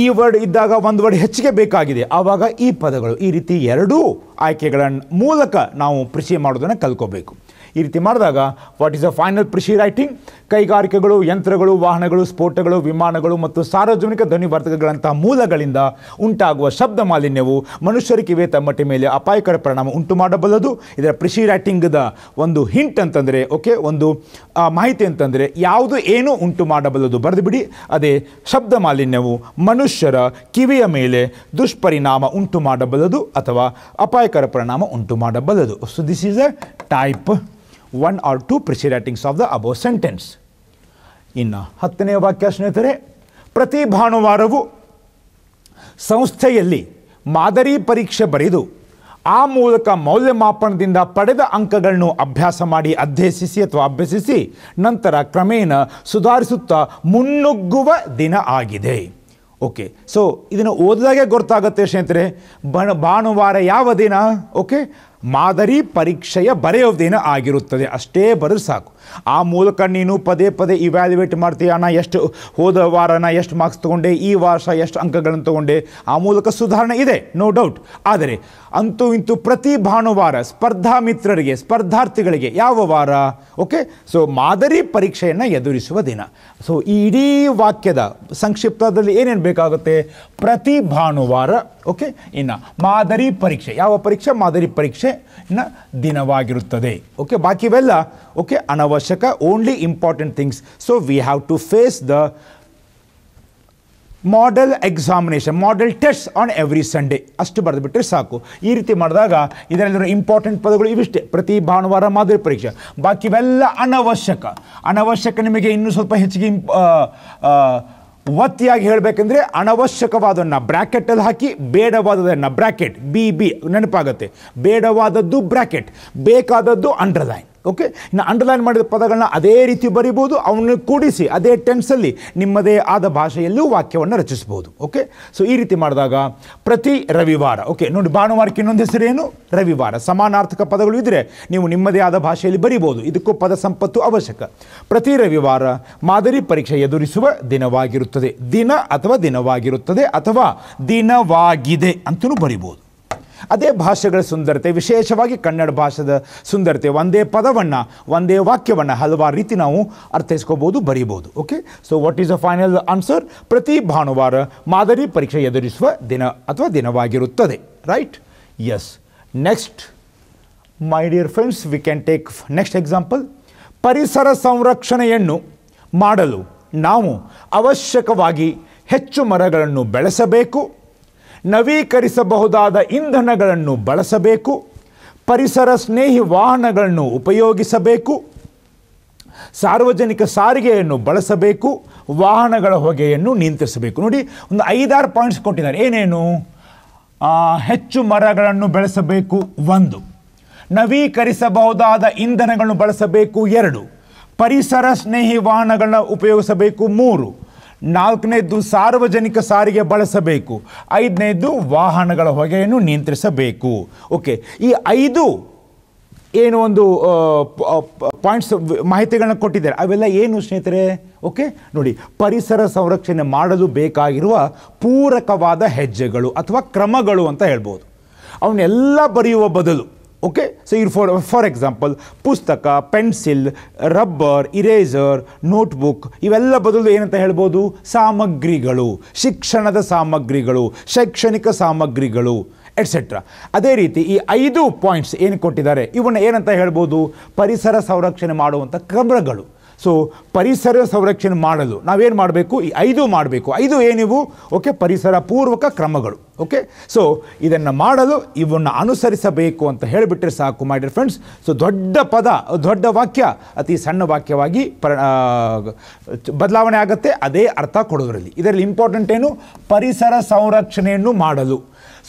S1: ಈ ವರ್ಡ್ ಇದ್ದಾಗ ಒಂದು ವರ್ಡ್ ಹೆಚ್ಚಿಗೆ ಬೇಕಾಗಿದೆ ಆವಾಗ ಈ ಪದಗಳು ಈ ರೀತಿ ಎರಡೂ ಆಯ್ಕೆಗಳ ಮೂಲಕ ನಾವು ಪರಿಚಯ ಮಾಡೋದನ್ನು ಕಲ್ಕೋಬೇಕು ಈ ರೀತಿ ಮಾಡಿದಾಗ what is a final precis writing ಕೈಗಾರಿಕೆಗಳು ಯಂತ್ರಗಳು ವಾಹನಗಳು ಸ್ಫೋಟಗಳು ವಿಮಾನಗಳು ಮತ್ತು ಸಾರ್ವಜನಿಕ ಧ್ವನಿವರ್ಧಕಗಳಂತಹ ಮೂಲಗಳಿಂದ ಉಂಟಾಗುವ ಶಬ್ದ ಮಾಲಿನ್ಯವು ಮನುಷ್ಯರ ಕಿವೆ ತಮ್ಮಟಿ ಮೇಲೆ ಅಪಾಯಕರ ಪರಿಣಾಮ ಉಂಟು ಮಾಡಬಲ್ಲದು ಇದರ ಪ್ರಿಷಿ ರೈಟಿಂಗ್ದ ಒಂದು ಹಿಂಟ್ ಅಂತಂದರೆ ಓಕೆ ಒಂದು ಮಾಹಿತಿ ಅಂತಂದರೆ ಯಾವುದು ಏನೂ ಉಂಟು ಮಾಡಬಲ್ಲದು ಬರೆದು ಬಿಡಿ ಅದೇ ಶಬ್ದ ಮಾಲಿನ್ಯವು ಮನುಷ್ಯರ ಕಿವಿಯ ಮೇಲೆ ದುಷ್ಪರಿಣಾಮ ಉಂಟು ಮಾಡಬಲ್ಲದು ಅಥವಾ ಅಪಾಯಕರ ಪರಿಣಾಮ ಉಂಟು ಮಾಡಬಲ್ಲದು so this is a type one or two ಪ್ರಿಸಿಡೇಟಿಂಗ್ಸ್ ಆಫ್ ದ ಅಬೋ ಸೆಂಟೆನ್ಸ್ ಇನ್ನು ಹತ್ತನೇ ವಾಕ್ಯ ಸ್ನೇಹಿತರೆ ಪ್ರತಿ ಭಾನುವಾರವು ಸಂಸ್ಥೆಯಲ್ಲಿ ಮಾದರಿ ಪರೀಕ್ಷೆ ಬರೆದು ಆ ಮೂಲಕ ಮೌಲ್ಯಮಾಪನದಿಂದ ಪಡೆದ ಅಂಕಗಳನ್ನು ಅಭ್ಯಾಸ ಮಾಡಿ ಅಧ್ಯಯಿಸಿ ಅಥವಾ ಅಭ್ಯಸಿಸಿ ನಂತರ ಕ್ರಮೇಣ ಸುಧಾರಿಸುತ್ತಾ ಮುನ್ನುಗ್ಗುವ ದಿನ ಆಗಿದೆ ಓಕೆ ಸೊ ಇದನ್ನು ಓದಿದಾಗೆ ಗೊತ್ತಾಗುತ್ತೆ ಸ್ನೇಹಿತರೆ ಬಣ ಭಾನುವಾರ ಯಾವ ದಿನ ಓಕೆ ಮಾದರಿ ಪರೀಕ್ಷೆಯ ದಿನ ಆಗಿರುತ್ತದೆ ಅಷ್ಟೇ ಬರೆದು ಸಾಕು ಆ ಮೂಲಕ ನೀನು ಪದೇ ಪದೇ ಇವ್ಯಾಲ್ಯುವೇಟ್ ಮಾಡ್ತೀಯ ನಾ ಎಷ್ಟು ಹೋದ ವಾರನ ಎಷ್ಟು ಮಾರ್ಕ್ಸ್ ತೊಗೊಂಡೆ ಈ ವರ್ಷ ಎಷ್ಟು ಅಂಕಗಳನ್ನು ತೊಗೊಂಡೆ ಆ ಮೂಲಕ ಸುಧಾರಣೆ ಇದೆ ನೋ ಡೌಟ್ ಆದರೆ ಅಂತೂ ಇಂತೂ ಪ್ರತಿ ಭಾನುವಾರ ಸ್ಪರ್ಧಾ ಮಿತ್ರರಿಗೆ ಸ್ಪರ್ಧಾರ್ಥಿಗಳಿಗೆ ಯಾವ ವಾರ ಓಕೆ ಸೊ ಮಾದರಿ ಪರೀಕ್ಷೆಯನ್ನು ಎದುರಿಸುವ ದಿನ ಸೊ ಈ ಇಡೀ ವಾಕ್ಯದ ಸಂಕ್ಷಿಪ್ತದಲ್ಲಿ ಏನೇನು ಬೇಕಾಗುತ್ತೆ ಪ್ರತಿ ಭಾನುವಾರ ಓಕೆ ಇನ್ನು ಮಾದರಿ ಪರೀಕ್ಷೆ ಯಾವ ಪರೀಕ್ಷೆ ಮಾದರಿ ಪರೀಕ್ಷೆ ನ ದಿನವಾಗಿರುತ್ತದೆ ಓಕೆ ಬಾಕಿವೆಲ್ಲ ಓಕೆ ಅನವಶ್ಯಕ only important things so we have to face the model examination model test on every Sunday ಅಷ್ಟು ಬರೆದು ಬಿಟ್ಟರೆ ಸಾಕು ಈ ರೀತಿ ಮಾಡಿದಾಗ ಇದರಲ್ಲಿರೋ ಇಂಪಾರ್ಟೆಂಟ್ ಪದಗಳು ಇವಿಷ್ಟೇ ಪ್ರತಿ ಭಾನುವಾರ ಮಾದರಿ ಪರೀಕ್ಷೆ ಬಾಕಿವೆಲ್ಲ ಅನವಶ್ಯಕ ಅನವಶ್ಯಕ ನಿಮಗೆ ಇನ್ನೂ ಸ್ವಲ್ಪ ಹೆಚ್ಚಿಗೆ ಒತ್ತಿಯಾಗಿ ಹೇಳಬೇಕಂದ್ರೆ ಅನವಶ್ಯಕವಾದನ್ನು ಬ್ರ್ಯಾಕೆಟಲ್ಲಿ ಹಾಕಿ ಬೇಡವಾದದನ್ನು ಬ್ರ್ಯಾಕೆಟ್ ಬಿ ಬಿ ನೆನಪಾಗುತ್ತೆ ಬೇಡವಾದದ್ದು ಬ್ರ್ಯಾಕೆಟ್ ಬೇಕಾದದ್ದು ಅಂಡರ್ಲೈನ್ ಓಕೆ ಇನ್ನು ಅಂಡರ್ಲೈನ್ ಮಾಡಿದ ಪದಗಳನ್ನ ಅದೇ ರೀತಿ ಬರಿಬೋದು ಅವನ್ನ ಕೂಡಿಸಿ ಅದೇ ಟೆನ್ಸಲ್ಲಿ ನಿಮ್ಮದೇ ಆದ ಭಾಷೆಯಲ್ಲೂ ವಾಕ್ಯವನ್ನು ರಚಿಸ್ಬೋದು ಓಕೆ ಸೊ ಈ ರೀತಿ ಮಾಡಿದಾಗ ಪ್ರತಿ ರವಿವಾರ ಓಕೆ ನೋಡಿ ಭಾನುವಾರಕ್ಕೆ ಇನ್ನೊಂದು ಹೆಸರೇನು ರವಿವಾರ ಸಮಾನಾರ್ಥಕ ಪದಗಳು ಇದ್ದರೆ ನೀವು ನಿಮ್ಮದೇ ಆದ ಭಾಷೆಯಲ್ಲಿ ಬರಿಬೋದು ಇದಕ್ಕೂ ಪದ ಸಂಪತ್ತು ಅವಶ್ಯಕ ಪ್ರತಿ ರವಿವಾರ ಮಾದರಿ ಪರೀಕ್ಷೆ ಎದುರಿಸುವ ದಿನವಾಗಿರುತ್ತದೆ ದಿನ ಅಥವಾ ದಿನವಾಗಿರುತ್ತದೆ ಅಥವಾ ದಿನವಾಗಿದೆ ಅಂತಲೂ ಬರಿಬೋದು ಅದೇ ಭಾಷೆಗಳ ಸುಂದರತೆ ವಿಶೇಷವಾಗಿ ಕನ್ನಡ ಭಾಷೆದ ಸುಂದರತೆ ಒಂದೇ ಪದವನ್ನು ಒಂದೇ ವಾಕ್ಯವನ್ನು ಹಲವಾರು ರೀತಿ ನಾವು ಅರ್ಥೈಸ್ಕೋಬೋದು ಬರೀಬೋದು okay so what is a final answer ಪ್ರತಿ ಭಾನುವಾರ ಮಾದರಿ ಪರೀಕ್ಷೆ ಎದುರಿಸುವ ದಿನ ಅಥವಾ ದಿನವಾಗಿರುತ್ತದೆ right yes next my dear friends we can take next example ಪರಿಸರ ಸಂರಕ್ಷಣೆಯನ್ನು ಮಾಡಲು ನಾವು ಅವಶ್ಯಕವಾಗಿ ಹೆಚ್ಚು ಮರಗಳನ್ನು ಬೆಳೆಸಬೇಕು ನವೀಕರಿಸಬಹುದಾದ ಇಂಧನಗಳನ್ನು ಬಳಸಬೇಕು ಪರಿಸರ ಸ್ನೇಹಿ ವಾಹನಗಳನ್ನು ಉಪಯೋಗಿಸಬೇಕು ಸಾರ್ವಜನಿಕ ಸಾರಿಗೆಯನ್ನು ಬಳಸಬೇಕು ವಾಹನಗಳ ಹೊಗೆಯನ್ನು ನಿಯಂತ್ರಿಸಬೇಕು ನೋಡಿ ಒಂದು ಐದಾರು ಪಾಯಿಂಟ್ಸ್ ಕೊಟ್ಟಿದ್ದಾರೆ ಏನೇನು ಹೆಚ್ಚು ಮರಗಳನ್ನು ಬೆಳೆಸಬೇಕು ಒಂದು ನವೀಕರಿಸಬಹುದಾದ ಇಂಧನಗಳನ್ನು ಬಳಸಬೇಕು ಎರಡು ಪರಿಸರ ಸ್ನೇಹಿ ವಾಹನಗಳನ್ನು ಉಪಯೋಗಿಸಬೇಕು ಮೂರು ನಾಲ್ಕನೇದು ಸಾರ್ವಜನಿಕ ಸಾರಿಗೆ ಬಳಸಬೇಕು ಐದನೇದು ವಾಹನಗಳ ಹೊಗೆಯನ್ನು ನಿಯಂತ್ರಿಸಬೇಕು ಓಕೆ ಈ ಐದು ಏನು ಒಂದು ಪಾಯಿಂಟ್ಸ್ ಮಾಹಿತಿಗಳನ್ನ ಕೊಟ್ಟಿದ್ದಾರೆ ಅವೆಲ್ಲ ಏನು ಸ್ನೇಹಿತರೆ ಓಕೆ ನೋಡಿ ಪರಿಸರ ಸಂರಕ್ಷಣೆ ಮಾಡಲು ಬೇಕಾಗಿರುವ ಪೂರಕವಾದ ಹೆಜ್ಜೆಗಳು ಅಥವಾ ಕ್ರಮಗಳು ಅಂತ ಹೇಳ್ಬೋದು ಅವನ್ನೆಲ್ಲ ಬರೆಯುವ ಬದಲು okay so you for for example ಪುಸ್ತಕ ಪೆನ್ಸಿಲ್ ರಬ್ಬರ್ ಇರೇಸರ್ ನೋಟ್ಬುಕ್ ಇವೆಲ್ಲ ಬದಲು ಏನಂತ ಹೇಳ್ಬೋದು ಸಾಮಗ್ರಿಗಳು ಶಿಕ್ಷಣದ ಸಾಮಗ್ರಿಗಳು ಶೈಕ್ಷಣಿಕ ಸಾಮಗ್ರಿಗಳು ಎಟ್ಸೆಟ್ರಾ ಅದೇ ರೀತಿ ಈ ಐದು ಪಾಯಿಂಟ್ಸ್ ಏನು ಕೊಟ್ಟಿದ್ದಾರೆ ಇವನ್ನ ಏನಂತ ಹೇಳ್ಬೋದು ಪರಿಸರ ಸಂರಕ್ಷಣೆ ಮಾಡುವಂಥ ಕ್ರಮಗಳು ಸೊ ಪರಿಸರ ಸಂರಕ್ಷಣೆ ಮಾಡಲು ನಾವೇನು ಮಾಡಬೇಕು ಈ ಐದು ಮಾಡಬೇಕು ಐದು ಏನಿವು ಓಕೆ ಪರಿಸರ ಪೂರ್ವಕ ಕ್ರಮಗಳು ಓಕೆ ಸೊ ಇದನ್ನು ಮಾಡಲು ಇವನ್ನು ಅನುಸರಿಸಬೇಕು ಅಂತ ಹೇಳಿಬಿಟ್ರೆ ಸಾಕು ಮಾಡಿ ಫ್ರೆಂಡ್ಸ್ ಸೊ ದೊಡ್ಡ ಪದ ದೊಡ್ಡ ವಾಕ್ಯ ಅತಿ ಸಣ್ಣ ವಾಕ್ಯವಾಗಿ ಪ್ರ ಬದಲಾವಣೆ ಆಗುತ್ತೆ ಅದೇ ಅರ್ಥ ಕೊಡೋದ್ರಲ್ಲಿ ಇದರಲ್ಲಿ ಇಂಪಾರ್ಟೆಂಟ್ ಏನು ಪರಿಸರ ಸಂರಕ್ಷಣೆಯನ್ನು ಮಾಡಲು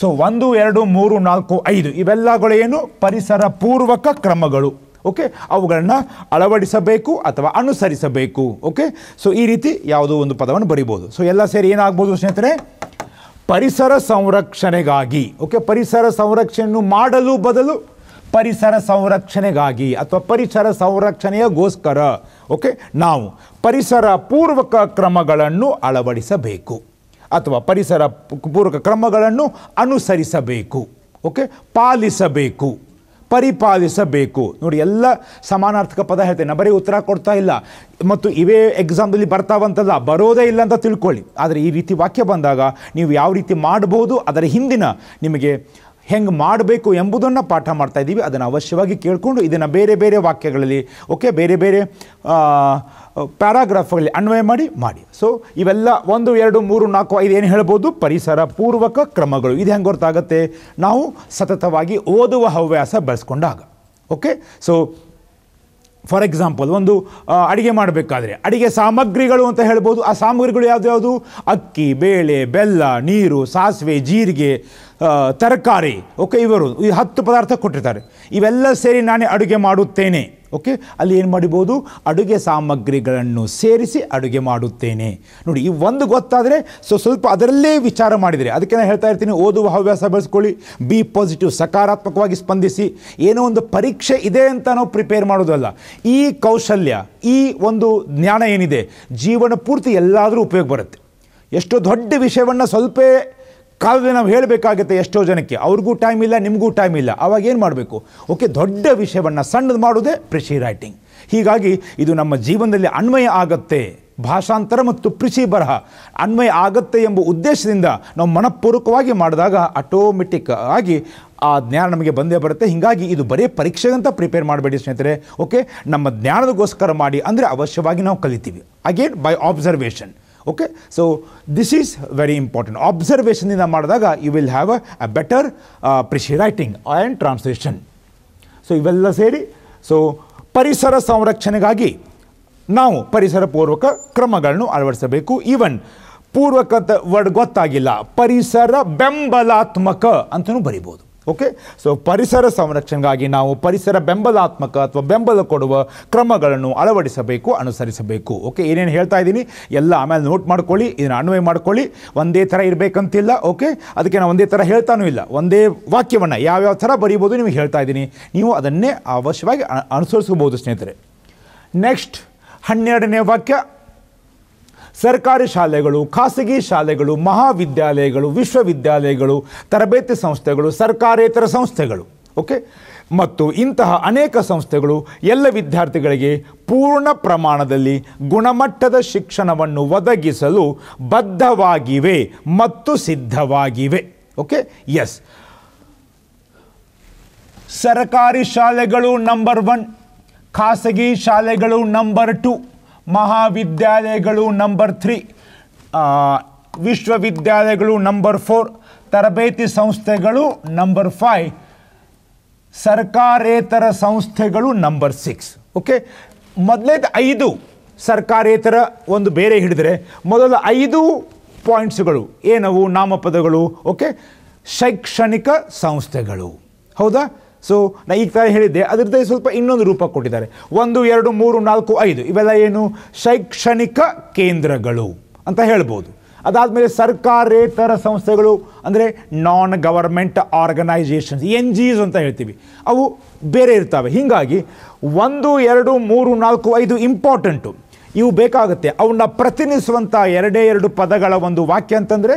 S1: ಸೊ ಒಂದು ಎರಡು ಮೂರು ನಾಲ್ಕು ಐದು ಇವೆಲ್ಲಗಳೇನು ಪರಿಸರ ಪೂರ್ವಕ ಕ್ರಮಗಳು ಓಕೆ ಅವುಗಳನ್ನು ಅಳವಡಿಸಬೇಕು ಅಥವಾ ಅನುಸರಿಸಬೇಕು ಓಕೆ ಸೊ ಈ ರೀತಿ ಯಾವುದೋ ಒಂದು ಪದವನ್ನು ಬರಿಬೋದು ಸೊ ಎಲ್ಲ ಸೇರಿ ಏನಾಗ್ಬೋದು ಸ್ನೇಹಿತರೆ ಪರಿಸರ ಸಂರಕ್ಷಣೆಗಾಗಿ ಓಕೆ ಪರಿಸರ ಸಂರಕ್ಷಣೆಯನ್ನು ಮಾಡಲು ಬದಲು ಪರಿಸರ ಸಂರಕ್ಷಣೆಗಾಗಿ ಅಥವಾ ಪರಿಸರ ಸಂರಕ್ಷಣೆಯಗೋಸ್ಕರ ಓಕೆ ನಾವು ಪರಿಸರ ಪೂರ್ವಕ ಕ್ರಮಗಳನ್ನು ಅಳವಡಿಸಬೇಕು ಅಥವಾ ಪರಿಸರ ಪೂರ್ವಕ ಕ್ರಮಗಳನ್ನು ಅನುಸರಿಸಬೇಕು ಓಕೆ ಪಾಲಿಸಬೇಕು ಪರಿಪಾಲಿಸಬೇಕು ನೋಡಿ ಎಲ್ಲ ಸಮಾನಾರ್ಥಕ ಪದ ಹೇಳ್ತೇನೆ ಬರೀ ಉತ್ತರ ಕೊಡ್ತಾ ಇಲ್ಲ ಮತ್ತು ಇವೇ ಎಕ್ಸಾಮ್ದಲ್ಲಿ ಬರ್ತಾವಂತಲ್ಲ ಬರೋದೇ ಇಲ್ಲ ಅಂತ ತಿಳ್ಕೊಳ್ಳಿ ಆದರೆ ಈ ರೀತಿ ವಾಕ್ಯ ಬಂದಾಗ ನೀವು ಯಾವ ರೀತಿ ಮಾಡಬಹುದು ಅದರ ಹಿಂದಿನ ನಿಮಗೆ ಹೆಂಗೆ ಮಾಡಬೇಕು ಎಂಬುದನ್ನು ಪಾಠ ಮಾಡ್ತಾ ಇದ್ದೀವಿ ಅದನ್ನು ಅವಶ್ಯವಾಗಿ ಕೇಳಿಕೊಂಡು ಇದನ್ನು ಬೇರೆ ಬೇರೆ ವಾಕ್ಯಗಳಲ್ಲಿ ಓಕೆ ಬೇರೆ ಬೇರೆ ಪ್ಯಾರಾಗ್ರಾಫ್ಗಳಲ್ಲಿ ಅನ್ವಯ ಮಾಡಿ ಮಾಡಿ ಸೊ ಇವೆಲ್ಲ ಒಂದು ಎರಡು ಮೂರು ನಾಲ್ಕು ಐದು ಏನು ಹೇಳ್ಬೋದು ಪರಿಸರ ಪೂರ್ವಕ ಕ್ರಮಗಳು ಇದು ಹೆಂಗೆ ಗೊತ್ತಾಗುತ್ತೆ ನಾವು ಸತತವಾಗಿ ಓದುವ ಹವ್ಯಾಸ ಬೆಳೆಸ್ಕೊಂಡಾಗ ಓಕೆ ಸೊ ಫಾರ್ ಎಕ್ಸಾಂಪಲ್ ಒಂದು ಅಡುಗೆ ಮಾಡಬೇಕಾದ್ರೆ ಅಡುಗೆ ಸಾಮಗ್ರಿಗಳು ಅಂತ ಹೇಳ್ಬೋದು ಆ ಸಾಮಗ್ರಿಗಳು ಯಾವುದು ಅಕ್ಕಿ ಬೇಳೆ ಬೆಲ್ಲ ನೀರು ಸಾಸಿವೆ ಜೀರಿಗೆ ತರಕಾರಿ ಓಕೆ ಇವರು ಈ ಹತ್ತು ಪದಾರ್ಥ ಕೊಟ್ಟಿರ್ತಾರೆ ಇವೆಲ್ಲ ಸೇರಿ ನಾನೇ ಅಡುಗೆ ಮಾಡುತ್ತೇನೆ ಓಕೆ ಅಲ್ಲಿ ಏನು ಮಾಡಿಬೋದು ಅಡುಗೆ ಸಾಮಗ್ರಿಗಳನ್ನು ಸೇರಿಸಿ ಅಡುಗೆ ಮಾಡುತ್ತೇನೆ ನೋಡಿ ಈ ಒಂದು ಗೊತ್ತಾದರೆ ಸೊ ಸ್ವಲ್ಪ ಅದರಲ್ಲೇ ವಿಚಾರ ಮಾಡಿದರೆ ಅದಕ್ಕೆ ನಾನು ಹೇಳ್ತಾ ಇರ್ತೀನಿ ಓದುವ ಹವ್ಯಾಸ ಬೆಳೆಸ್ಕೊಳ್ಳಿ ಬಿ ಪಾಸಿಟಿವ್ ಸಕಾರಾತ್ಮಕವಾಗಿ ಸ್ಪಂದಿಸಿ ಏನೋ ಒಂದು ಪರೀಕ್ಷೆ ಇದೆ ಅಂತ ನಾವು ಪ್ರಿಪೇರ್ ಮಾಡೋದಲ್ಲ ಈ ಕೌಶಲ್ಯ ಈ ಒಂದು ಜ್ಞಾನ ಏನಿದೆ ಜೀವನ ಪೂರ್ತಿ ಎಲ್ಲಾದರೂ ಉಪಯೋಗ ಬರುತ್ತೆ ಎಷ್ಟೋ ದೊಡ್ಡ ವಿಷಯವನ್ನು ಸ್ವಲ್ಪ ಕಾಲದಲ್ಲಿ ನಾವು ಹೇಳಬೇಕಾಗುತ್ತೆ ಎಷ್ಟೋ ಜನಕ್ಕೆ ಅವ್ರಿಗೂ ಟೈಮ್ ಇಲ್ಲ ನಿಮಗೂ ಟೈಮ್ ಇಲ್ಲ ಅವಾಗ ಏನು ಮಾಡಬೇಕು ಓಕೆ ದೊಡ್ಡ ವಿಷಯವನ್ನು ಸಣ್ಣದು ಮಾಡೋದೇ ಪ್ರಿಷಿ ರೈಟಿಂಗ್ ಹೀಗಾಗಿ ಇದು ನಮ್ಮ ಜೀವನದಲ್ಲಿ ಅನ್ವಯ ಆಗತ್ತೆ ಭಾಷಾಂತರ ಮತ್ತು ಪ್ರಿಷಿ ಬರಹ ಅನ್ವಯ ಆಗತ್ತೆ ಎಂಬ ಉದ್ದೇಶದಿಂದ ನಾವು ಮನಪೂರ್ವಕವಾಗಿ ಮಾಡಿದಾಗ ಆಟೋಮೆಟಿಕ್ ಆಗಿ ಆ ಜ್ಞಾನ ನಮಗೆ ಬಂದೇ ಬರುತ್ತೆ ಹೀಗಾಗಿ ಇದು ಬರೀ ಪರೀಕ್ಷೆಗಂತ ಪ್ರಿಪೇರ್ ಮಾಡಬೇಡಿ ಸ್ನೇಹಿತರೆ ಓಕೆ ನಮ್ಮ ಜ್ಞಾನದಗೋಸ್ಕರ ಮಾಡಿ ಅಂದರೆ ಅವಶ್ಯವಾಗಿ ನಾವು ಕಲಿತೀವಿ again by observation okay so this is very important ಆಬ್ಸರ್ವೇಷನಿಂದ ಮಾಡಿದಾಗ you will have a better precis writing and translation so ಇವೆಲ್ಲ ಸೇರಿ ಸೊ ಪರಿಸರ ಸಂರಕ್ಷಣೆಗಾಗಿ ನಾವು ಪರಿಸರ ಪೂರ್ವಕ ಕ್ರಮಗಳನ್ನು ಅಳವಡಿಸಬೇಕು ಈವನ್ ಪೂರ್ವಕ ವರ್ಡ್ ಗೊತ್ತಾಗಿಲ್ಲ ಪರಿಸರ ಬೆಂಬಲಾತ್ಮಕ ಅಂತಲೂ ಬರಿಬೋದು ಓಕೆ ಸೊ ಪರಿಸರ ಸಂರಕ್ಷಣೆಗಾಗಿ ನಾವು ಪರಿಸರ ಬೆಂಬಲಾತ್ಮಕ ಅಥವಾ ಬೆಂಬಲ ಕೊಡುವ ಕ್ರಮಗಳನ್ನು ಅಳವಡಿಸಬೇಕು ಅನುಸರಿಸಬೇಕು ಓಕೆ ಏನೇನು ಹೇಳ್ತಾ ಇದ್ದೀನಿ ಎಲ್ಲ ಆಮೇಲೆ ನೋಟ್ ಮಾಡ್ಕೊಳ್ಳಿ ಇದನ್ನು ಅನ್ವಯ ಮಾಡ್ಕೊಳ್ಳಿ ಒಂದೇ ಥರ ಇರಬೇಕಂತಿಲ್ಲ ಓಕೆ ಅದಕ್ಕೆ ನಾನು ಒಂದೇ ಥರ ಹೇಳ್ತಾನೂ ಇಲ್ಲ ಒಂದೇ ವಾಕ್ಯವನ್ನು ಯಾವ್ಯಾವ ಥರ ಬರೀಬೋದು ನಿಮಗೆ ಹೇಳ್ತಾ ಇದ್ದೀನಿ ನೀವು ಅದನ್ನೇ ಅವಶ್ಯವಾಗಿ ಅನುಸರಿಸಬಹುದು ಸ್ನೇಹಿತರೆ ನೆಕ್ಸ್ಟ್ ಹನ್ನೆರಡನೇ ವಾಕ್ಯ ಸರ್ಕಾರಿ ಶಾಲೆಗಳು ಖಾಸಗಿ ಶಾಲೆಗಳು ಮಹಾವಿದ್ಯಾಲಯಗಳು ವಿಶ್ವವಿದ್ಯಾಲಯಗಳು ತರಬೇತಿ ಸಂಸ್ಥೆಗಳು ಸರ್ಕಾರೇತರ ಸಂಸ್ಥೆಗಳು ಓಕೆ ಮತ್ತು ಇಂತಹ ಅನೇಕ ಸಂಸ್ಥೆಗಳು ಎಲ್ಲ ವಿದ್ಯಾರ್ಥಿಗಳಿಗೆ ಪೂರ್ಣ ಪ್ರಮಾಣದಲ್ಲಿ ಗುಣಮಟ್ಟದ ಶಿಕ್ಷಣವನ್ನು ಒದಗಿಸಲು ಬದ್ಧವಾಗಿವೆ ಮತ್ತು ಸಿದ್ಧವಾಗಿವೆ ಓಕೆ ಎಸ್ ಸರ್ಕಾರಿ ಶಾಲೆಗಳು ನಂಬರ್ ಒನ್ ಖಾಸಗಿ ಶಾಲೆಗಳು ನಂಬರ್ ಟು ಮಹಾವಿದ್ಯಾಲಯಗಳು ನಂಬರ್ ತ್ರೀ ವಿಶ್ವವಿದ್ಯಾಲಯಗಳು ನಂಬರ್ ಫೋರ್ ತರಬೇತಿ ಸಂಸ್ಥೆಗಳು ನಂಬರ್ ಫೈ ಸರ್ಕಾರೇತರ ಸಂಸ್ಥೆಗಳು ನಂಬರ್ ಸಿಕ್ಸ್ ಓಕೆ ಮೊದಲೇದು ಐದು ಸರ್ಕಾರೇತರ ಒಂದು ಬೇರೆ ಹಿಡಿದರೆ ಮೊದಲು ಐದು ಪಾಯಿಂಟ್ಸ್ಗಳು ಏನವು ನಾಮಪದಗಳು ಓಕೆ ಶೈಕ್ಷಣಿಕ ಸಂಸ್ಥೆಗಳು ಹೌದಾ ಸೊ ನಾ ಈಗ ಥರ ಹೇಳಿದ್ದೆ ಅದರದ್ದೇ ಸ್ವಲ್ಪ ಇನ್ನೊಂದು ರೂಪ ಕೊಟ್ಟಿದ್ದಾರೆ ಒಂದು ಎರಡು ಮೂರು ನಾಲ್ಕು ಐದು ಇವೆಲ್ಲ ಏನು ಶೈಕ್ಷಣಿಕ ಕೇಂದ್ರಗಳು ಅಂತ ಹೇಳ್ಬೋದು ಅದಾದಮೇಲೆ ಸರ್ಕಾರೇತರ ಸಂಸ್ಥೆಗಳು ಅಂದರೆ non government organisations N G ಇಸ್ ಅಂತ ಹೇಳ್ತೀವಿ ಅವು ಬೇರೆ ಇರ್ತವೆ ಹೀಗಾಗಿ ಒಂದು ಎರಡು ಮೂರು ನಾಲ್ಕು ಐದು ಇಂಪಾರ್ಟೆಂಟು ಇವು ಬೇಕಾಗುತ್ತೆ ಅವನ್ನ ಪ್ರತಿನಿಧಿಸುವಂಥ ಎರಡೇ ಎರಡು ಪದಗಳ ಒಂದು ವಾಕ್ಯ ಅಂತಂದರೆ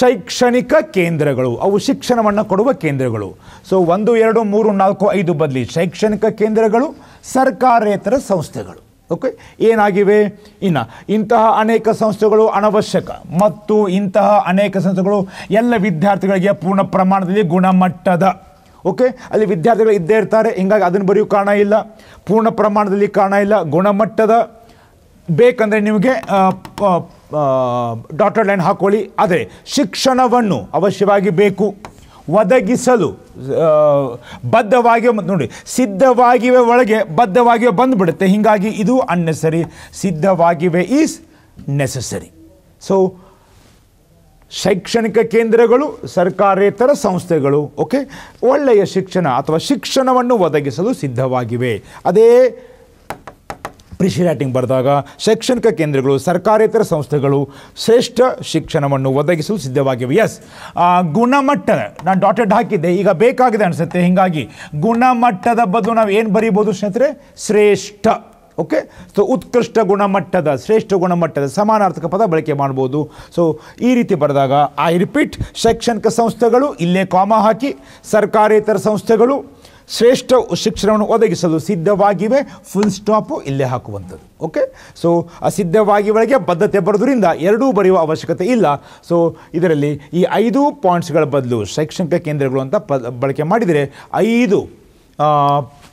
S1: ಶೈಕ್ಷಣಿಕ ಕೇಂದ್ರಗಳು ಅವು ಶಿಕ್ಷಣವನ್ನು ಕೊಡುವ ಕೇಂದ್ರಗಳು ಸೊ ಒಂದು ಎರಡು ಮೂರು ನಾಲ್ಕು ಐದು ಬದಲಿ ಶೈಕ್ಷಣಿಕ ಕೇಂದ್ರಗಳು ಸರ್ಕಾರೇತರ ಸಂಸ್ಥೆಗಳು ಓಕೆ ಏನಾಗಿವೆ ಇನ್ನು ಇಂತಹ ಅನೇಕ ಸಂಸ್ಥೆಗಳು ಅನವಶ್ಯಕ ಮತ್ತು ಇಂತಹ ಅನೇಕ ಸಂಸ್ಥೆಗಳು ಎಲ್ಲ ವಿದ್ಯಾರ್ಥಿಗಳಿಗೆ ಪೂರ್ಣ ಪ್ರಮಾಣದಲ್ಲಿ ಗುಣಮಟ್ಟದ ಓಕೆ ಅಲ್ಲಿ ವಿದ್ಯಾರ್ಥಿಗಳು ಇದ್ದೇ ಇರ್ತಾರೆ ಹಿಂಗಾಗಿ ಅದನ್ನು ಬರೆಯೋ ಕಾರಣ ಇಲ್ಲ ಪೂರ್ಣ ಪ್ರಮಾಣದಲ್ಲಿ ಕಾರಣ ಇಲ್ಲ ಗುಣಮಟ್ಟದ ಬೇಕಂದರೆ ನಿಮಗೆ ಡಾಟರ್ ಲೈನ್ ಹಾಕೊಳ್ಳಿ ಆದರೆ ಶಿಕ್ಷಣವನ್ನು ಅವಶ್ಯವಾಗಿ ಬೇಕು ಒದಗಿಸಲು ಬದ್ಧವಾಗಿ ನೋಡಿ ಸಿದ್ಧವಾಗಿವೆ ಒಳಗೆ ಬದ್ಧವಾಗಿ ಬಂದುಬಿಡುತ್ತೆ ಹೀಗಾಗಿ ಇದು ಅನ್ನೆಸರಿ ಸಿದ್ಧವಾಗಿವೆ ಈಸ್ ನೆಸಸರಿ ಸೊ ಶೈಕ್ಷಣಿಕ ಕೇಂದ್ರಗಳು ಸರ್ಕಾರೇತರ ಸಂಸ್ಥೆಗಳು ಓಕೆ ಒಳ್ಳೆಯ ಶಿಕ್ಷಣ ಅಥವಾ ಶಿಕ್ಷಣವನ್ನು ಒದಗಿಸಲು ಸಿದ್ಧವಾಗಿವೆ ಅದೇ ಕೃಷಿ ರ್ಯಾಟಿಂಗ್ ಬರೆದಾಗ ಶೈಕ್ಷಣಿಕ ಕೇಂದ್ರಗಳು ಸರ್ಕಾರೇತರ ಸಂಸ್ಥೆಗಳು ಶ್ರೇಷ್ಠ ಶಿಕ್ಷಣವನ್ನು ಒದಗಿಸಲು ಸಿದ್ಧವಾಗಿವೆ ಎಸ್ ಗುಣಮಟ್ಟ ನಾನು ಡಾಟೆಡ್ ಹಾಕಿದ್ದೆ ಈಗ ಬೇಕಾಗಿದೆ ಅನಿಸುತ್ತೆ ಹೀಗಾಗಿ ಗುಣಮಟ್ಟದ ಬದಲು ನಾವು ಏನು ಬರೀಬೋದು ಸ್ನೇಹಿತರೆ ಶ್ರೇಷ್ಠ ಓಕೆ ಸೊ ಉತ್ಕೃಷ್ಟ ಗುಣಮಟ್ಟದ ಶ್ರೇಷ್ಠ ಗುಣಮಟ್ಟದ ಸಮಾನಾರ್ಥಕ ಪದ ಬಳಕೆ ಮಾಡ್ಬೋದು ಸೊ ಈ ರೀತಿ ಬರೆದಾಗ ಐ ರಿಪೀಟ್ ಶೈಕ್ಷಣಿಕ ಸಂಸ್ಥೆಗಳು ಇಲ್ಲೇ ಕಾಮ ಹಾಕಿ ಸರ್ಕಾರೇತರ ಸಂಸ್ಥೆಗಳು ಶ್ರೇಷ್ಠ ಶಿಕ್ಷಣವನ್ನು ಒದಗಿಸಲು ಸಿದ್ಧವಾಗಿವೆ ಫುಲ್ ಸ್ಟಾಪು ಇಲ್ಲೇ ಹಾಕುವಂಥದ್ದು ಓಕೆ ಸೊ ಒಳಗೆ ಬದ್ಧತೆ ಬರೋದ್ರಿಂದ ಎರಡೂ ಬರೆಯುವ ಅವಶ್ಯಕತೆ ಇಲ್ಲ ಸೊ ಇದರಲ್ಲಿ ಈ ಐದು ಪಾಯಿಂಟ್ಸ್ಗಳ ಬದಲು ಶೈಕ್ಷಣಿಕ ಕೇಂದ್ರಗಳು ಅಂತ ಪದ ಬಳಕೆ ಮಾಡಿದರೆ ಐದು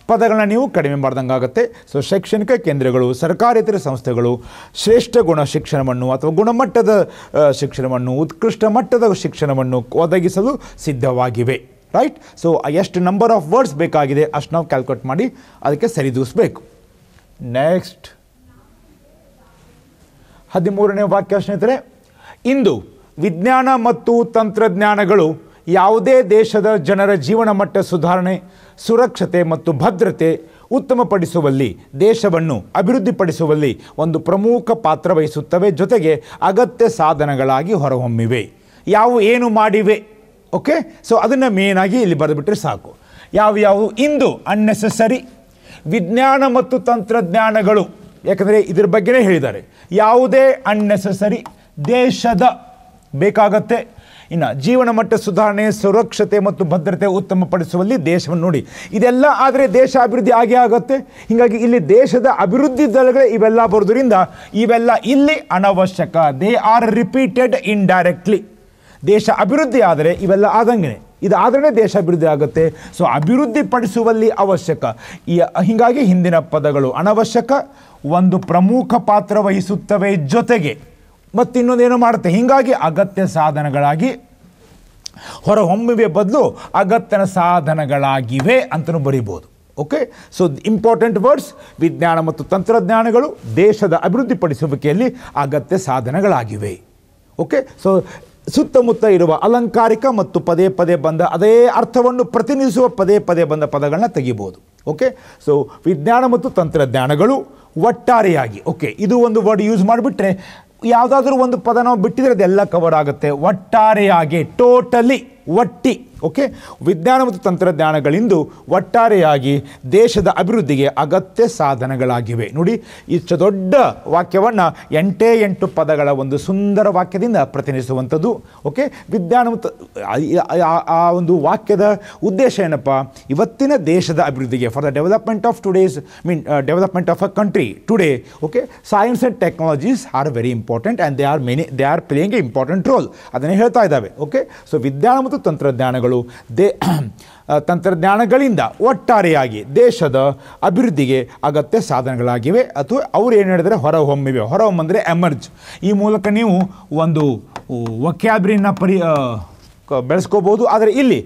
S1: ಪದಗಳನ್ನ ನೀವು ಕಡಿಮೆ ಮಾಡ್ದಂಗೆ ಆಗುತ್ತೆ ಸೊ ಶೈಕ್ಷಣಿಕ ಕೇಂದ್ರಗಳು ಸರ್ಕಾರೇತರ ಸಂಸ್ಥೆಗಳು ಶ್ರೇಷ್ಠ ಗುಣ ಶಿಕ್ಷಣವನ್ನು ಅಥವಾ ಗುಣಮಟ್ಟದ ಶಿಕ್ಷಣವನ್ನು ಉತ್ಕೃಷ್ಟ ಮಟ್ಟದ ಶಿಕ್ಷಣವನ್ನು ಒದಗಿಸಲು ಸಿದ್ಧವಾಗಿವೆ ರೈಟ್ ಸೊ ಎಷ್ಟು ನಂಬರ್ ಆಫ್ ವರ್ಡ್ಸ್ ಬೇಕಾಗಿದೆ ಅಷ್ಟು ನಾವು ಕ್ಯಾಲ್ಕುಲೇಟ್ ಮಾಡಿ ಅದಕ್ಕೆ ಸರಿದೂಸಬೇಕು ನೆಕ್ಸ್ಟ್ ಹದಿಮೂರನೇ ವಾಕ್ಯ ಸ್ನೇಹಿತರೆ ಇಂದು ವಿಜ್ಞಾನ ಮತ್ತು ತಂತ್ರಜ್ಞಾನಗಳು ಯಾವುದೇ ದೇಶದ ಜನರ ಜೀವನ ಮಟ್ಟ ಸುಧಾರಣೆ ಸುರಕ್ಷತೆ ಮತ್ತು ಭದ್ರತೆ ಉತ್ತಮಪಡಿಸುವಲ್ಲಿ ದೇಶವನ್ನು ಅಭಿವೃದ್ಧಿಪಡಿಸುವಲ್ಲಿ ಒಂದು ಪ್ರಮುಖ ಪಾತ್ರ ವಹಿಸುತ್ತವೆ ಜೊತೆಗೆ ಅಗತ್ಯ ಸಾಧನಗಳಾಗಿ ಹೊರಹೊಮ್ಮಿವೆ ಯಾವು ಏನು ಮಾಡಿವೆ ಓಕೆ ಸೊ ಅದನ್ನು ಮೇನಾಗಿ ಇಲ್ಲಿ ಬರೆದುಬಿಟ್ರೆ ಸಾಕು ಯಾವ ಯಾವ ಇಂದು ಅನ್ನೆಸೆಸರಿ ವಿಜ್ಞಾನ ಮತ್ತು ತಂತ್ರಜ್ಞಾನಗಳು ಯಾಕಂದರೆ ಇದ್ರ ಬಗ್ಗೆನೇ ಹೇಳಿದ್ದಾರೆ ಯಾವುದೇ ಅನ್ನೆಸೆಸರಿ ದೇಶದ ಬೇಕಾಗತ್ತೆ ಇನ್ನು ಜೀವನ ಮಟ್ಟ ಸುಧಾರಣೆ ಸುರಕ್ಷತೆ ಮತ್ತು ಭದ್ರತೆ ಉತ್ತಮಪಡಿಸುವಲ್ಲಿ ದೇಶವನ್ನು ನೋಡಿ ಇದೆಲ್ಲ ಆದರೆ ದೇಶ ಅಭಿವೃದ್ಧಿ ಆಗೇ ಆಗುತ್ತೆ ಹೀಗಾಗಿ ಇಲ್ಲಿ ದೇಶದ ಅಭಿವೃದ್ಧಿ ದಳಗಳೇ ಇವೆಲ್ಲ ಬರೋದ್ರಿಂದ ಇವೆಲ್ಲ ಇಲ್ಲಿ ಅನವಶ್ಯಕ ದೇ ಆರ್ ರಿಪೀಟೆಡ್ ಡೈರೆಕ್ಟ್ಲಿ ದೇಶ ಅಭಿವೃದ್ಧಿ ಆದರೆ ಇವೆಲ್ಲ ಆದಂಗೆ ಇದಾದರೆ ದೇಶ ಅಭಿವೃದ್ಧಿ ಆಗುತ್ತೆ ಸೊ ಅಭಿವೃದ್ಧಿ ಪಡಿಸುವಲ್ಲಿ ಅವಶ್ಯಕ ಈ ಹೀಗಾಗಿ ಹಿಂದಿನ ಪದಗಳು ಅನವಶ್ಯಕ ಒಂದು ಪ್ರಮುಖ ಪಾತ್ರ ವಹಿಸುತ್ತವೆ ಜೊತೆಗೆ ಮತ್ತಿನ್ನೊಂದೇನು ಮಾಡುತ್ತೆ ಹೀಗಾಗಿ ಅಗತ್ಯ ಸಾಧನಗಳಾಗಿ ಹೊರಹೊಮ್ಮಿವೆ ಬದಲು ಅಗತ್ಯನ ಸಾಧನಗಳಾಗಿವೆ ಅಂತಲೂ ಬರೀಬೋದು ಓಕೆ ಸೊ ಇಂಪಾರ್ಟೆಂಟ್ ವರ್ಡ್ಸ್ ವಿಜ್ಞಾನ ಮತ್ತು ತಂತ್ರಜ್ಞಾನಗಳು ದೇಶದ ಅಭಿವೃದ್ಧಿಪಡಿಸುವಿಕೆಯಲ್ಲಿ ಅಗತ್ಯ ಸಾಧನಗಳಾಗಿವೆ ಓಕೆ ಸೊ ಸುತ್ತಮುತ್ತ ಇರುವ ಅಲಂಕಾರಿಕ ಮತ್ತು ಪದೇ ಪದೇ ಬಂದ ಅದೇ ಅರ್ಥವನ್ನು ಪ್ರತಿನಿಧಿಸುವ ಪದೇ ಪದೇ ಬಂದ ಪದಗಳನ್ನ ತೆಗಿಬೋದು ಓಕೆ ಸೊ ವಿಜ್ಞಾನ ಮತ್ತು ತಂತ್ರಜ್ಞಾನಗಳು ಒಟ್ಟಾರೆಯಾಗಿ ಓಕೆ ಇದು ಒಂದು ವರ್ಡ್ ಯೂಸ್ ಮಾಡಿಬಿಟ್ರೆ ಯಾವುದಾದ್ರೂ ಒಂದು ಪದ ನಾವು ಬಿಟ್ಟಿದ್ರೆ ಅದೆಲ್ಲ ಕವರ್ ಆಗುತ್ತೆ ಒಟ್ಟಾರೆಯಾಗಿ ಟೋಟಲಿ ಒಟ್ಟಿ ಓಕೆ ವಿಜ್ಞಾನ ಮತ್ತು ತಂತ್ರಜ್ಞಾನಗಳಿಂದು ಒಟ್ಟಾರೆಯಾಗಿ ದೇಶದ ಅಭಿವೃದ್ಧಿಗೆ ಅಗತ್ಯ ಸಾಧನಗಳಾಗಿವೆ ನೋಡಿ ಇಷ್ಟು ದೊಡ್ಡ ವಾಕ್ಯವನ್ನು ಎಂಟೇ ಎಂಟು ಪದಗಳ ಒಂದು ಸುಂದರ ವಾಕ್ಯದಿಂದ ಪ್ರತಿನಿಧಿಸುವಂಥದ್ದು ಓಕೆ ವಿಜ್ಞಾನ ಮತ್ತು ಆ ಒಂದು ವಾಕ್ಯದ ಉದ್ದೇಶ ಏನಪ್ಪ ಇವತ್ತಿನ ದೇಶದ ಅಭಿವೃದ್ಧಿಗೆ for the development of today's mean development of a country today okay science and technologies are very important and they are many they are playing a important role ಅದನ್ನೇ ಹೇಳ್ತಾ ಇದ್ದಾವೆ ಓಕೆ ಸೊ ವಿಜ್ಞಾನ ಮತ್ತು ತಂತ್ರಜ್ಞಾನಗಳು ಸಂಸ್ಥೆಗಳು ದೇ ತಂತ್ರಜ್ಞಾನಗಳಿಂದ ಒಟ್ಟಾರೆಯಾಗಿ ದೇಶದ ಅಭಿವೃದ್ಧಿಗೆ ಅಗತ್ಯ ಸಾಧನಗಳಾಗಿವೆ ಅಥವಾ ಅವ್ರು ಏನು ಹೇಳಿದರೆ ಹೊರಹೊಮ್ಮಿವೆ ಹೊರಹೊಮ್ಮಂದರೆ ಎಮರ್ಜ್ ಈ ಮೂಲಕ ನೀವು ಒಂದು ವಕ್ಯಾಬ್ರಿನ ಪರಿ ಬೆಳೆಸ್ಕೋಬೋದು ಆದರೆ ಇಲ್ಲಿ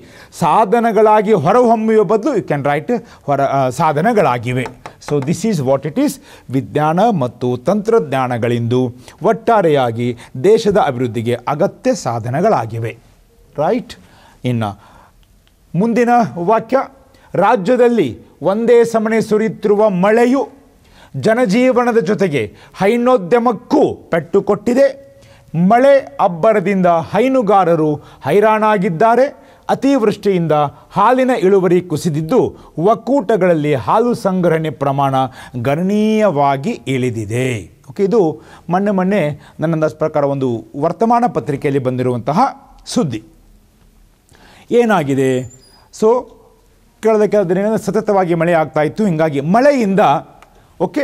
S1: ಸಾಧನಗಳಾಗಿ ಹೊರಹೊಮ್ಮುವ ಬದಲು ಯು ಕ್ಯಾನ್ ರೈಟ್ ಹೊರ ಸಾಧನಗಳಾಗಿವೆ so this is what it is ವಿಜ್ಞಾನ ಮತ್ತು ತಂತ್ರಜ್ಞಾನಗಳಿಂದು ಒಟ್ಟಾರೆಯಾಗಿ ದೇಶದ ಅಭಿವೃದ್ಧಿಗೆ ಅಗತ್ಯ ಸಾಧನಗಳಾಗಿವೆ ರೈಟ್ ಇನ್ನು ಮುಂದಿನ ವಾಕ್ಯ ರಾಜ್ಯದಲ್ಲಿ ಒಂದೇ ಸಮನೆ ಸುರಿಯುತ್ತಿರುವ ಮಳೆಯು ಜನಜೀವನದ ಜೊತೆಗೆ ಹೈನೋದ್ಯಮಕ್ಕೂ ಪೆಟ್ಟು ಕೊಟ್ಟಿದೆ ಮಳೆ ಅಬ್ಬರದಿಂದ ಹೈನುಗಾರರು ಹೈರಾಣಾಗಿದ್ದಾರೆ ಅತಿವೃಷ್ಟಿಯಿಂದ ಹಾಲಿನ ಇಳುವರಿ ಕುಸಿದಿದ್ದು ಒಕ್ಕೂಟಗಳಲ್ಲಿ ಹಾಲು ಸಂಗ್ರಹಣೆ ಪ್ರಮಾಣ ಗಣನೀಯವಾಗಿ ಇಳಿದಿದೆ ಓಕೆ ಇದು ಮೊನ್ನೆ ಮೊನ್ನೆ ನನ್ನ ಪ್ರಕಾರ ಒಂದು ವರ್ತಮಾನ ಪತ್ರಿಕೆಯಲ್ಲಿ ಬಂದಿರುವಂತಹ ಸುದ್ದಿ ಏನಾಗಿದೆ ಸೊ ಕಳೆದ ಕೆಲ ದಿನಗಳಿಂದ ಸತತವಾಗಿ ಮಳೆ ಇತ್ತು ಹೀಗಾಗಿ ಮಳೆಯಿಂದ ಓಕೆ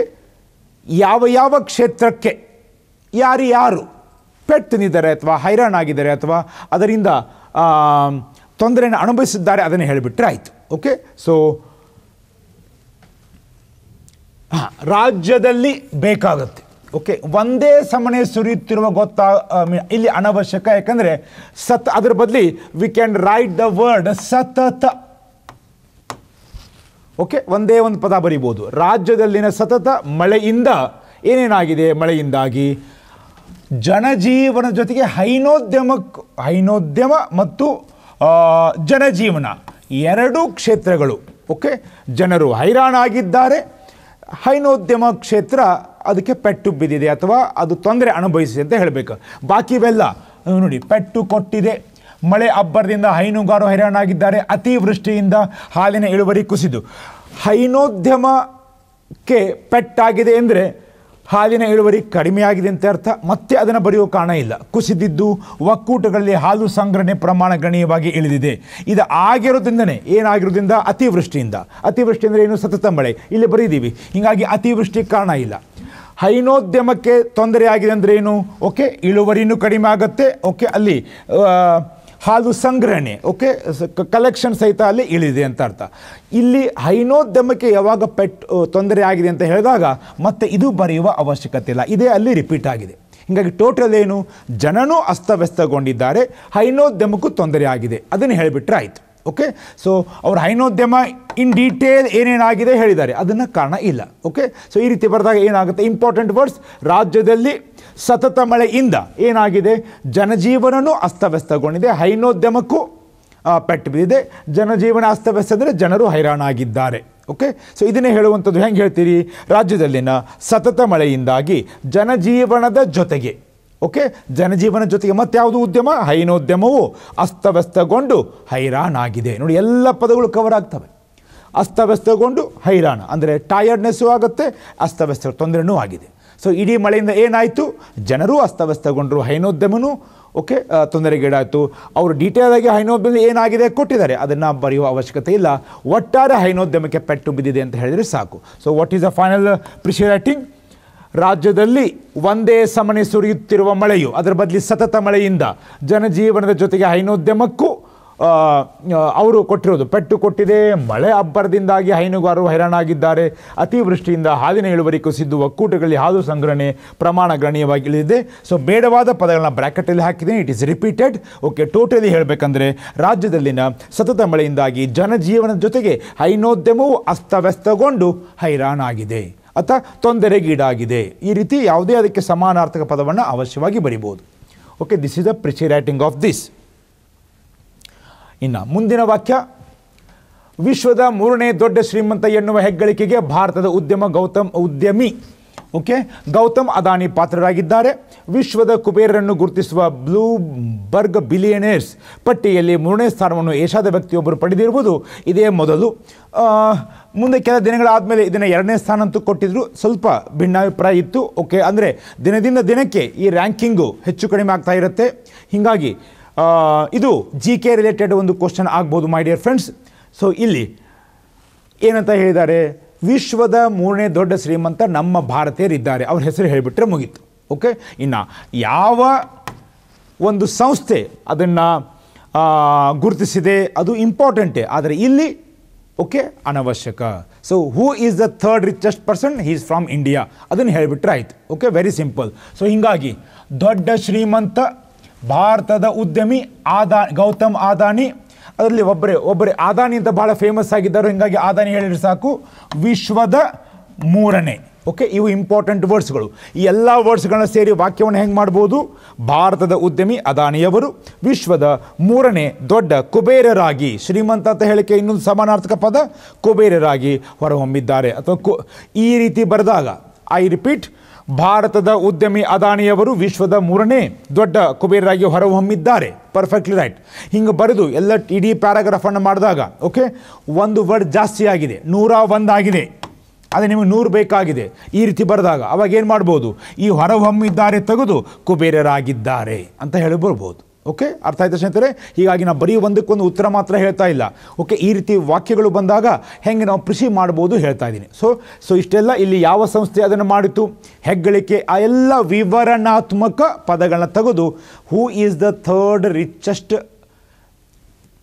S1: ಯಾವ ಯಾವ ಕ್ಷೇತ್ರಕ್ಕೆ ಯಾರು ಯಾರು ಪೆಟ್ ತಿಂದಿದ್ದಾರೆ ಅಥವಾ ಹೈರಾಣಾಗಿದ್ದಾರೆ ಅಥವಾ ಅದರಿಂದ ತೊಂದರೆಯನ್ನು ಅನುಭವಿಸಿದ್ದಾರೆ ಅದನ್ನು ಹೇಳಿಬಿಟ್ರೆ ಆಯಿತು ಓಕೆ ಸೊ ರಾಜ್ಯದಲ್ಲಿ ಬೇಕಾಗುತ್ತೆ ಓಕೆ ಒಂದೇ ಸಮನೆ ಸುರಿಯುತ್ತಿರುವ ಗೊತ್ತಾ ಇಲ್ಲಿ ಅನವಶ್ಯಕ ಯಾಕಂದರೆ ಸತ್ ಅದರ ಬದಲಿ we can write the word ಸತತ ಓಕೆ ಒಂದೇ ಒಂದು ಪದ ಬರೀಬೋದು ರಾಜ್ಯದಲ್ಲಿನ ಸತತ ಮಳೆಯಿಂದ ಏನೇನಾಗಿದೆ ಮಳೆಯಿಂದಾಗಿ ಜನಜೀವನ ಜೊತೆಗೆ ಹೈನೋದ್ಯಮ ಹೈನೋದ್ಯಮ ಮತ್ತು ಜನಜೀವನ ಎರಡೂ ಕ್ಷೇತ್ರಗಳು ಓಕೆ ಜನರು ಹೈರಾಣಾಗಿದ್ದಾರೆ ಹೈನೋದ್ಯಮ ಕ್ಷೇತ್ರ ಅದಕ್ಕೆ ಪೆಟ್ಟು ಬಿದ್ದಿದೆ ಅಥವಾ ಅದು ತೊಂದರೆ ಅನುಭವಿಸಿದೆ ಅಂತ ಹೇಳಬೇಕು ಬಾಕಿವೆಲ್ಲ ನೋಡಿ ಪೆಟ್ಟು ಕೊಟ್ಟಿದೆ ಮಳೆ ಅಬ್ಬರದಿಂದ ಹೈನುಗಾರು ಹೈರಾಣಾಗಿದ್ದಾರೆ ಅತಿವೃಷ್ಟಿಯಿಂದ ಹಾಲಿನ ಇಳುವರಿ ಕುಸಿದು ಹೈನೋದ್ಯಮಕ್ಕೆ ಪೆಟ್ಟಾಗಿದೆ ಅಂದರೆ ಹಾಲಿನ ಇಳುವರಿ ಕಡಿಮೆಯಾಗಿದೆ ಅಂತ ಅರ್ಥ ಮತ್ತೆ ಅದನ್ನು ಬರೆಯುವ ಕಾರಣ ಇಲ್ಲ ಕುಸಿದಿದ್ದು ಒಕ್ಕೂಟಗಳಲ್ಲಿ ಹಾಲು ಸಂಗ್ರಹಣೆ ಪ್ರಮಾಣ ಗಣನೀಯವಾಗಿ ಇಳಿದಿದೆ ಇದು ಆಗಿರೋದ್ರಿಂದನೇ ಏನಾಗಿರೋದ್ರಿಂದ ಅತಿವೃಷ್ಟಿಯಿಂದ ಅತಿವೃಷ್ಟಿ ಅಂದರೆ ಏನು ಸತತ ಮಳೆ ಇಲ್ಲಿ ಬರೀದೀವಿ ಹೀಗಾಗಿ ಅತಿವೃಷ್ಟಿ ಕಾರಣ ಇಲ್ಲ ಹೈನೋದ್ಯಮಕ್ಕೆ ತೊಂದರೆ ಆಗಿದೆ ಅಂದರೆ ಏನು ಓಕೆ ಇಳುವರಿನೂ ಕಡಿಮೆ ಆಗುತ್ತೆ ಓಕೆ ಅಲ್ಲಿ ಹಾಲು ಸಂಗ್ರಹಣೆ ಓಕೆ ಕಲೆಕ್ಷನ್ ಸಹಿತ ಅಲ್ಲಿ ಇಳಿದೆ ಅಂತ ಅರ್ಥ ಇಲ್ಲಿ ಹೈನೋದ್ಯಮಕ್ಕೆ ಯಾವಾಗ ಪೆಟ್ ತೊಂದರೆ ಆಗಿದೆ ಅಂತ ಹೇಳಿದಾಗ ಮತ್ತೆ ಇದು ಬರೆಯುವ ಅವಶ್ಯಕತೆ ಇಲ್ಲ ಇದೇ ಅಲ್ಲಿ ರಿಪೀಟ್ ಆಗಿದೆ ಹೀಗಾಗಿ ಟೋಟಲ್ ಏನು ಜನನೂ ಅಸ್ತವ್ಯಸ್ತಗೊಂಡಿದ್ದಾರೆ ಹೈನೋದ್ಯಮಕ್ಕೂ ತೊಂದರೆ ಆಗಿದೆ ಅದನ್ನು ಹೇಳಿಬಿಟ್ರೆ ಆಯಿತು ಓಕೆ ಸೊ ಅವ್ರ ಹೈನೋದ್ಯಮ ಇನ್ ಡೀಟೇಲ್ ಏನೇನಾಗಿದೆ ಹೇಳಿದ್ದಾರೆ ಅದನ್ನು ಕಾರಣ ಇಲ್ಲ ಓಕೆ ಸೊ ಈ ರೀತಿ ಬರೆದಾಗ ಏನಾಗುತ್ತೆ ಇಂಪಾರ್ಟೆಂಟ್ ವರ್ಡ್ಸ್ ರಾಜ್ಯದಲ್ಲಿ ಸತತ ಮಳೆಯಿಂದ ಏನಾಗಿದೆ ಜನಜೀವನವೂ ಅಸ್ತವ್ಯಸ್ತಗೊಂಡಿದೆ ಹೈನೋದ್ಯಮಕ್ಕೂ ಪೆಟ್ಟು ಬಿದ್ದಿದೆ ಜನಜೀವನ ಅಂದರೆ ಜನರು ಹೈರಾಣಾಗಿದ್ದಾರೆ ಓಕೆ ಸೊ ಇದನ್ನೇ ಹೇಳುವಂಥದ್ದು ಹೆಂಗೆ ಹೇಳ್ತೀರಿ ರಾಜ್ಯದಲ್ಲಿನ ಸತತ ಮಳೆಯಿಂದಾಗಿ ಜನಜೀವನದ ಜೊತೆಗೆ ಓಕೆ ಜನಜೀವನ ಜೊತೆಗೆ ಮತ್ತೆ ಯಾವುದು ಉದ್ಯಮ ಹೈನೋದ್ಯಮವು ಅಸ್ತವ್ಯಸ್ತಗೊಂಡು ಹೈರಾಣಾಗಿದೆ ನೋಡಿ ಎಲ್ಲ ಪದಗಳು ಕವರ್ ಆಗ್ತವೆ ಅಸ್ತವ್ಯಸ್ತಗೊಂಡು ಹೈರಾಣ ಅಂದರೆ ಟಯರ್ಡ್ನೆಸ್ಸು ಆಗುತ್ತೆ ಅಸ್ತವ್ಯಸ್ತ ತೊಂದರೆನೂ ಆಗಿದೆ ಸೊ ಇಡೀ ಮಳೆಯಿಂದ ಏನಾಯಿತು ಜನರು ಅಸ್ತವ್ಯಸ್ತಗೊಂಡರು ಹೈನೋದ್ಯಮನೂ ಓಕೆ ತೊಂದರೆಗೀಡಾಯಿತು ಅವರು ಡೀಟೇಲ್ ಆಗಿ ಹೈನೋದ್ಯಮ ಏನಾಗಿದೆ ಕೊಟ್ಟಿದ್ದಾರೆ ಅದನ್ನು ಬರೆಯುವ ಅವಶ್ಯಕತೆ ಇಲ್ಲ ಒಟ್ಟಾರೆ ಹೈನೋದ್ಯಮಕ್ಕೆ ಪೆಟ್ಟು ಬಿದ್ದಿದೆ ಅಂತ ಹೇಳಿದರೆ ಸಾಕು so what is a final precis ರಾಜ್ಯದಲ್ಲಿ ಒಂದೇ ಸಮನೆ ಸುರಿಯುತ್ತಿರುವ ಮಳೆಯು ಅದರ ಬದಲಿ ಸತತ ಮಳೆಯಿಂದ ಜನಜೀವನದ ಜೊತೆಗೆ ಹೈನೋದ್ಯಮಕ್ಕೂ ಅವರು ಕೊಟ್ಟಿರೋದು ಪೆಟ್ಟು ಕೊಟ್ಟಿದೆ ಮಳೆ ಅಬ್ಬರದಿಂದಾಗಿ ಹೈನುಗಾರರು ಹೈರಾಣಾಗಿದ್ದಾರೆ ಅತಿವೃಷ್ಟಿಯಿಂದ ಹಾಲಿನ ಇಳುವರಿ ಕುಸಿದ್ದು ಒಕ್ಕೂಟಗಳಲ್ಲಿ ಹಾಲು ಸಂಗ್ರಹಣೆ ಪ್ರಮಾಣ ಗಣನೀಯವಾಗಿ ಇಳಿದಿದೆ ಸೊ ಬೇಡವಾದ ಪದಗಳನ್ನ ಬ್ರ್ಯಾಕೆಟಲ್ಲಿ ಹಾಕಿದೆ it is repeated okay totally ಹೇಳಬೇಕಂದ್ರೆ ರಾಜ್ಯದಲ್ಲಿನ ಸತತ ಮಳೆಯಿಂದಾಗಿ ಜನಜೀವನದ ಜೊತೆಗೆ ಹೈನೋದ್ಯಮವು ಅಸ್ತವ್ಯಸ್ತಗೊಂಡು ಹೈರಾಣಾಗಿದೆ ಅಥವಾ ತೊಂದರೆಗೀಡಾಗಿದೆ ಈ ರೀತಿ ಯಾವುದೇ ಅದಕ್ಕೆ ಸಮಾನಾರ್ಥಕ ಪದವನ್ನು ಅವಶ್ಯವಾಗಿ ಬರಿಬೋದು okay this is the precis writing of this ಇನ್ನು ಮುಂದಿನ ವಾಕ್ಯ ವಿಶ್ವದ ಮೂರನೇ ದೊಡ್ಡ ಶ್ರೀಮಂತ ಎನ್ನುವ ಹೆಗ್ಗಳಿಕೆಗೆ ಭಾರತದ ಉದ್ಯಮ ಗೌತಮ್ ಉದ್ಯಮಿ ಓಕೆ ಗೌತಮ್ ಅದಾನಿ ಪಾತ್ರರಾಗಿದ್ದಾರೆ ವಿಶ್ವದ ಕುಬೇರರನ್ನು ಗುರುತಿಸುವ ಬ್ಲೂ ಬರ್ಗ್ ಬಿಲಿಯನೇರ್ಸ್ ಪಟ್ಟಿಯಲ್ಲಿ ಮೂರನೇ ಸ್ಥಾನವನ್ನು ಏಷ್ಯಾದ ವ್ಯಕ್ತಿಯೊಬ್ಬರು ಪಡೆದಿರುವುದು ಇದೇ ಮೊದಲು ಮುಂದೆ ಕೆಲ ದಿನಗಳಾದ ಮೇಲೆ ಇದನ್ನು ಎರಡನೇ ಸ್ಥಾನ ಅಂತೂ ಕೊಟ್ಟಿದ್ದರು ಸ್ವಲ್ಪ ಭಿನ್ನಾಭಿಪ್ರಾಯ ಇತ್ತು ಓಕೆ ಅಂದರೆ ದಿನದಿಂದ ದಿನಕ್ಕೆ ಈ ರ್ಯಾಂಕಿಂಗು ಹೆಚ್ಚು ಕಡಿಮೆ ಆಗ್ತಾ ಇರುತ್ತೆ ಹೀಗಾಗಿ ಇದು ಜಿ ಕೆ ರಿಲೇಟೆಡ್ ಒಂದು ಕ್ವಶನ್ ಆಗ್ಬೋದು ಮೈ ಡಿಯರ್ ಫ್ರೆಂಡ್ಸ್ ಸೊ ಇಲ್ಲಿ ಏನಂತ ಹೇಳಿದ್ದಾರೆ ವಿಶ್ವದ ಮೂರನೇ ದೊಡ್ಡ ಶ್ರೀಮಂತ ನಮ್ಮ ಭಾರತೀಯರಿದ್ದಾರೆ ಅವ್ರ ಹೆಸರು ಹೇಳಿಬಿಟ್ರೆ ಮುಗೀತು ಓಕೆ ಇನ್ನು ಯಾವ ಒಂದು ಸಂಸ್ಥೆ ಅದನ್ನು ಗುರುತಿಸಿದೆ ಅದು ಇಂಪಾರ್ಟೆಂಟೇ ಆದರೆ ಇಲ್ಲಿ ಓಕೆ ಅನವಶ್ಯಕ so who is the third richest person is from India ಅದನ್ನು ಹೇಳಿಬಿಟ್ರೆ ಆಯಿತು ಓಕೆ ವೆರಿ ಸಿಂಪಲ್ ಸೊ ಹೀಗಾಗಿ ದೊಡ್ಡ ಶ್ರೀಮಂತ ಭಾರತದ ಉದ್ಯಮಿ ಆದಾ ಗೌತಮ್ ಆದಾನಿ ಅದರಲ್ಲಿ ಒಬ್ಬರೇ ಒಬ್ಬರೇ ಆದಾನಿ ಅಂತ ಭಾಳ ಫೇಮಸ್ ಆಗಿದ್ದರು ಹೀಗಾಗಿ ಆದಾನಿ ಹೇಳಿದ್ರೆ ಸಾಕು ವಿಶ್ವದ ಮೂರನೇ ಓಕೆ ಇವು ಇಂಪಾರ್ಟೆಂಟ್ ವರ್ಡ್ಸ್ಗಳು ಈ ಎಲ್ಲ ವರ್ಡ್ಸ್ಗಳನ್ನ ಸೇರಿ ವಾಕ್ಯವನ್ನು ಹೆಂಗೆ ಮಾಡ್ಬೋದು ಭಾರತದ ಉದ್ಯಮಿ ಅದಾನಿಯವರು ವಿಶ್ವದ ಮೂರನೇ ದೊಡ್ಡ ಕುಬೇರರಾಗಿ ಶ್ರೀಮಂತ ಅಂತ ಹೇಳಿಕೆ ಇನ್ನೊಂದು ಸಮಾನಾರ್ಥಕ ಪದ ಕುಬೇರರಾಗಿ ಹೊರಹೊಮ್ಮಿದ್ದಾರೆ ಅಥವಾ ಕು ಈ ರೀತಿ ಬರೆದಾಗ ಐ ರಿಪೀಟ್ ಭಾರತದ ಉದ್ಯಮಿ ಅದಾಣಿಯವರು ವಿಶ್ವದ ಮೂರನೇ ದೊಡ್ಡ ಕುಬೇರರಾಗಿ ಹೊರಹೊಮ್ಮಿದ್ದಾರೆ ಪರ್ಫೆಕ್ಟ್ಲಿ ರೈಟ್ ಹಿಂಗೆ ಬರೆದು ಎಲ್ಲ ಇಡೀ ಪ್ಯಾರಾಗ್ರಾಫನ್ನು ಮಾಡಿದಾಗ ಓಕೆ ಒಂದು ವರ್ಡ್ ಜಾಸ್ತಿ ಆಗಿದೆ ನೂರ ಒಂದಾಗಿದೆ ಅದು ನಿಮಗೆ ನೂರು ಬೇಕಾಗಿದೆ ಈ ರೀತಿ ಬರೆದಾಗ ಅವಾಗ ಏನು ಮಾಡ್ಬೋದು ಈ ಹೊರಹೊಮ್ಮಿದ್ದಾರೆ ತೆಗೆದು ಕುಬೇರರಾಗಿದ್ದಾರೆ ಅಂತ ಹೇಳಿ ಬರ್ಬೋದು ಓಕೆ ಅರ್ಥ ಆಯ್ತು ಸ್ನೇಹಿತರೆ ಹೀಗಾಗಿ ನಾವು ಬರೀ ಒಂದಕ್ಕೊಂದು ಉತ್ತರ ಮಾತ್ರ ಹೇಳ್ತಾ ಇಲ್ಲ ಓಕೆ ಈ ರೀತಿ ವಾಕ್ಯಗಳು ಬಂದಾಗ ಹೆಂಗೆ ನಾವು ಕೃಷಿ ಮಾಡ್ಬೋದು ಹೇಳ್ತಾ ಇದ್ದೀನಿ ಸೊ ಸೊ ಇಷ್ಟೆಲ್ಲ ಇಲ್ಲಿ ಯಾವ ಸಂಸ್ಥೆ ಅದನ್ನು ಮಾಡಿತು ಹೆಗ್ಗಳಿಕೆ ಆ ಎಲ್ಲ ವಿವರಣಾತ್ಮಕ ಪದಗಳನ್ನ ತೆಗೆದು who is the third richest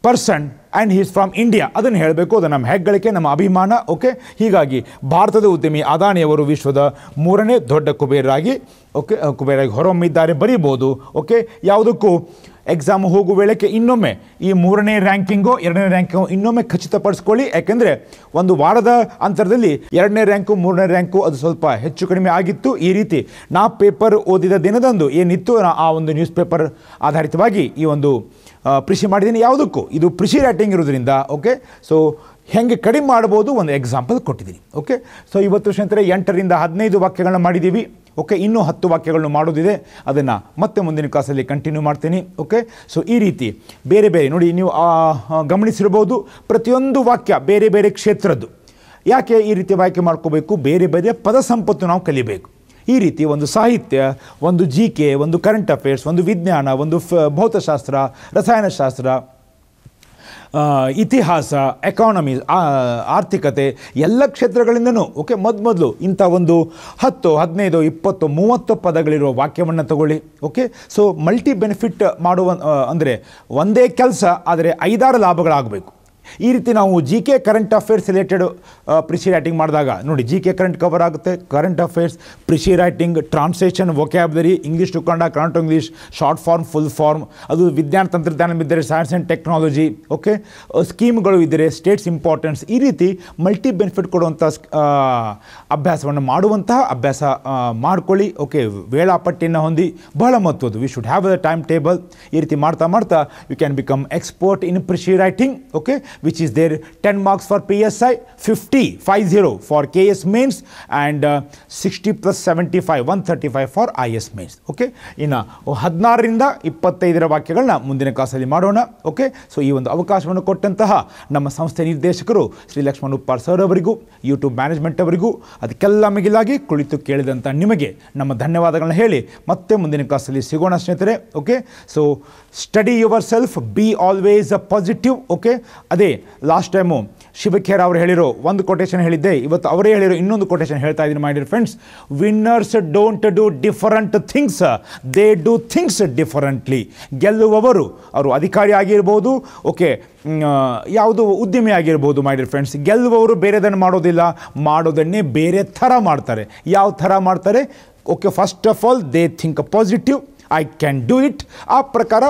S1: person and he's from India ಅದನ್ನು ಹೇಳಬೇಕು ಅದು ನಮ್ಮ ಹೆಗ್ಗಳಿಕೆ ನಮ್ಮ ಅಭಿಮಾನ ಓಕೆ ಹೀಗಾಗಿ ಭಾರತದ ಉದ್ಯಮಿ ಅದಾನಿಯವರು ವಿಶ್ವದ ಮೂರನೇ ದೊಡ್ಡ ಕುಬೇರಾಗಿ ಓಕೆ ಕುಬೇರಾಗಿ ಹೊರಹೊಮ್ಮಿದ್ದಾರೆ ಬರೀಬೋದು ಓಕೆ ಯಾವುದಕ್ಕೂ ಎಕ್ಸಾಮ್ ಹೋಗುವ ವೇಳೆಗೆ ಇನ್ನೊಮ್ಮೆ ಈ ಮೂರನೇ ರ್ಯಾಂಕಿಂಗು ಎರಡನೇ ರ್ಯಾಂಕಿಂಗು ಇನ್ನೊಮ್ಮೆ ಖಚಿತಪಡಿಸ್ಕೊಳ್ಳಿ ಯಾಕೆಂದರೆ ಒಂದು ವಾರದ ಅಂತರದಲ್ಲಿ ಎರಡನೇ ರ್ಯಾಂಕು ಮೂರನೇ ರ್ಯಾಂಕು ಅದು ಸ್ವಲ್ಪ ಹೆಚ್ಚು ಕಡಿಮೆ ಆಗಿತ್ತು ಈ ರೀತಿ ನಾ ಪೇಪರ್ ಓದಿದ ದಿನದಂದು ಏನಿತ್ತು ಆ ಒಂದು ನ್ಯೂಸ್ ಪೇಪರ್ ಆಧಾರಿತವಾಗಿ ಈ ಒಂದು ಕೃಷಿ ಮಾಡಿದ್ದೀನಿ ಯಾವುದಕ್ಕೂ ಇದು ಕೃಷಿ ರೈಟಿಂಗ್ ಇರೋದ್ರಿಂದ ಓಕೆ ಸೊ ಹೆಂಗೆ ಕಡಿಮೆ ಮಾಡ್ಬೋದು ಒಂದು ಎಕ್ಸಾಂಪಲ್ ಕೊಟ್ಟಿದ್ದೀನಿ ಓಕೆ ಸೊ ಇವತ್ತು ಸ್ನೇಹಿತರೆ ಎಂಟರಿಂದ ಹದಿನೈದು ವಾಕ್ಯಗಳನ್ನ ಮಾಡಿದ್ದೀವಿ ಓಕೆ ಇನ್ನೂ ಹತ್ತು ವಾಕ್ಯಗಳನ್ನು ಮಾಡೋದಿದೆ ಅದನ್ನು ಮತ್ತೆ ಮುಂದಿನ ಕ್ಲಾಸಲ್ಲಿ ಕಂಟಿನ್ಯೂ ಮಾಡ್ತೀನಿ ಓಕೆ ಸೊ ಈ ರೀತಿ ಬೇರೆ ಬೇರೆ ನೋಡಿ ನೀವು ಗಮನಿಸಿರ್ಬೋದು ಪ್ರತಿಯೊಂದು ವಾಕ್ಯ ಬೇರೆ ಬೇರೆ ಕ್ಷೇತ್ರದ್ದು ಯಾಕೆ ಈ ರೀತಿ ಆಯ್ಕೆ ಮಾಡ್ಕೋಬೇಕು ಬೇರೆ ಬೇರೆ ಪದ ಸಂಪತ್ತು ನಾವು ಕಲಿಬೇಕು ಈ ರೀತಿ ಒಂದು ಸಾಹಿತ್ಯ ಒಂದು ಜಿ ಕೆ ಒಂದು ಕರೆಂಟ್ ಅಫೇರ್ಸ್ ಒಂದು ವಿಜ್ಞಾನ ಒಂದು ಫ ಭೌತಶಾಸ್ತ್ರ ರಸಾಯನಶಾಸ್ತ್ರ ಇತಿಹಾಸ ಎಕಾನಮಿ ಆರ್ಥಿಕತೆ ಎಲ್ಲ ಕ್ಷೇತ್ರಗಳಿಂದನೂ ಓಕೆ ಮೊದಮೊದಲು ಮೊದಲು ಇಂಥ ಒಂದು ಹತ್ತು ಹದಿನೈದು ಇಪ್ಪತ್ತು ಮೂವತ್ತು ಪದಗಳಿರೋ ವಾಕ್ಯವನ್ನು ತಗೊಳ್ಳಿ ಓಕೆ ಸೊ ಮಲ್ಟಿ ಬೆನಿಫಿಟ್ ಮಾಡುವ ಅಂದರೆ ಒಂದೇ ಕೆಲಸ ಆದರೆ ಐದಾರು ಲಾಭಗಳಾಗಬೇಕು ಈ ರೀತಿ ನಾವು G K current affairs related precis writing ಮಾಡಿದಾಗ ನೋಡಿ ಜಿ ಕೆ ಕರೆಂಟ್ ಕವರ್ ಆಗುತ್ತೆ current affairs precis writing translation vocabulary English to Kannada Kannada English short form full form ಅದು ವಿಜ್ಞಾನ ತಂತ್ರಜ್ಞಾನ ಇದ್ದರೆ ಸೈನ್ಸ್ ಆ್ಯಂಡ್ ಟೆಕ್ನಾಲಜಿ ಓಕೆ ಸ್ಕೀಮ್ಗಳು ಇದ್ದರೆ ಸ್ಟೇಟ್ಸ್ ಇಂಪಾರ್ಟೆನ್ಸ್ ಈ ರೀತಿ ಮಲ್ಟಿ ಬೆನಿಫಿಟ್ ಕೊಡುವಂಥ ಅಭ್ಯಾಸವನ್ನು ಮಾಡುವಂತಹ ಅಭ್ಯಾಸ ಮಾಡ್ಕೊಳ್ಳಿ ಓಕೆ ವೇಳಾಪಟ್ಟಿಯನ್ನು ಹೊಂದಿ ಬಹಳ ಮಹತ್ವದ್ದು we should have a time table ಈ ರೀತಿ ಮಾಡ್ತಾ ಮಾಡ್ತಾ you can become export in precis writing okay which is there 10 marks for PSI, 50, 50 for KS mains and uh, 60 plus 75, 135 for IS mains. Okay ಇನ್ನು ಹದಿನಾರರಿಂದ ಇಪ್ಪತ್ತೈದರ ವಾಕ್ಯಗಳನ್ನ ಮುಂದಿನ ಕ್ಲಾಸಲ್ಲಿ ಮಾಡೋಣ ಓಕೆ ಸೊ ಈ ಒಂದು ಅವಕಾಶವನ್ನು ಕೊಟ್ಟಂತಹ ನಮ್ಮ ಸಂಸ್ಥೆ ನಿರ್ದೇಶಕರು ಶ್ರೀ ಲಕ್ಷ್ಮಣ್ ಉಪ್ಪಾರ್ ಸರ್ ಅವರಿಗೂ ಯೂಟ್ಯೂಬ್ ಮ್ಯಾನೇಜ್ಮೆಂಟ್ ಅವರಿಗೂ ಅದಕ್ಕೆಲ್ಲ ಮಿಗಿಲಾಗಿ ಕುಳಿತು ಕೇಳಿದಂಥ ನಿಮಗೆ ನಮ್ಮ ಧನ್ಯವಾದಗಳನ್ನ ಹೇಳಿ ಮತ್ತೆ ಮುಂದಿನ ಕ್ಲಾಸಲ್ಲಿ ಸಿಗೋಣ ಸ್ನೇಹಿತರೆ okay so study yourself be always a positive okay ಅದೇ ಹೇಳಿ ಲಾಸ್ಟ್ ಟೈಮು ಶಿವಖೇರ್ ಅವರು ಹೇಳಿರೋ ಒಂದು ಕೊಟೇಶನ್ ಹೇಳಿದ್ದೆ ಇವತ್ತು ಅವರೇ ಹೇಳಿರೋ ಇನ್ನೊಂದು ಕೊಟೇಶನ್ ಹೇಳ್ತಾ ಇದ್ದೀನಿ my dear friends winners don't do different things they do things differently ಗೆಲ್ಲುವವರು ಅವರು ಅಧಿಕಾರಿ ಆಗಿರ್ಬೋದು ಓಕೆ ಯಾವುದು ಉದ್ಯಮಿ ಆಗಿರ್ಬೋದು ಮೈ ಡಿಯರ್ ಫ್ರೆಂಡ್ಸ್ ಗೆಲ್ಲುವವರು ಬೇರೆದನ್ನು ಮಾಡೋದಿಲ್ಲ ಮಾಡೋದನ್ನೇ ಬೇರೆ ಥರ ಮಾಡ್ತಾರೆ ಯಾವ ಥರ ಮಾಡ್ತಾರೆ okay first of all they think positive I can do it ಆ ಪ್ರಕಾರ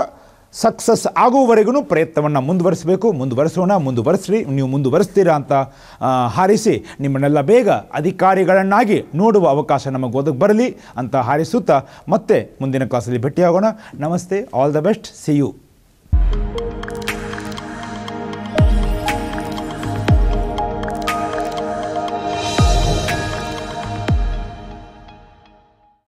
S1: ಸಕ್ಸಸ್ ಆಗುವವರೆಗೂ ಪ್ರಯತ್ನವನ್ನು ಮುಂದುವರಿಸಬೇಕು ಮುಂದುವರಿಸೋಣ ಮುಂದುವರಿಸ್ರಿ ನೀವು ಮುಂದುವರಿಸ್ತೀರಾ ಅಂತ ಹಾರಿಸಿ ನಿಮ್ಮನ್ನೆಲ್ಲ ಬೇಗ ಅಧಿಕಾರಿಗಳನ್ನಾಗಿ ನೋಡುವ ಅವಕಾಶ ನಮಗೆ ಒದಗಿ ಬರಲಿ ಅಂತ ಹಾರಿಸುತ್ತಾ ಮತ್ತೆ ಮುಂದಿನ ಕ್ಲಾಸಲ್ಲಿ ಭೇಟಿಯಾಗೋಣ ನಮಸ್ತೆ all the best see you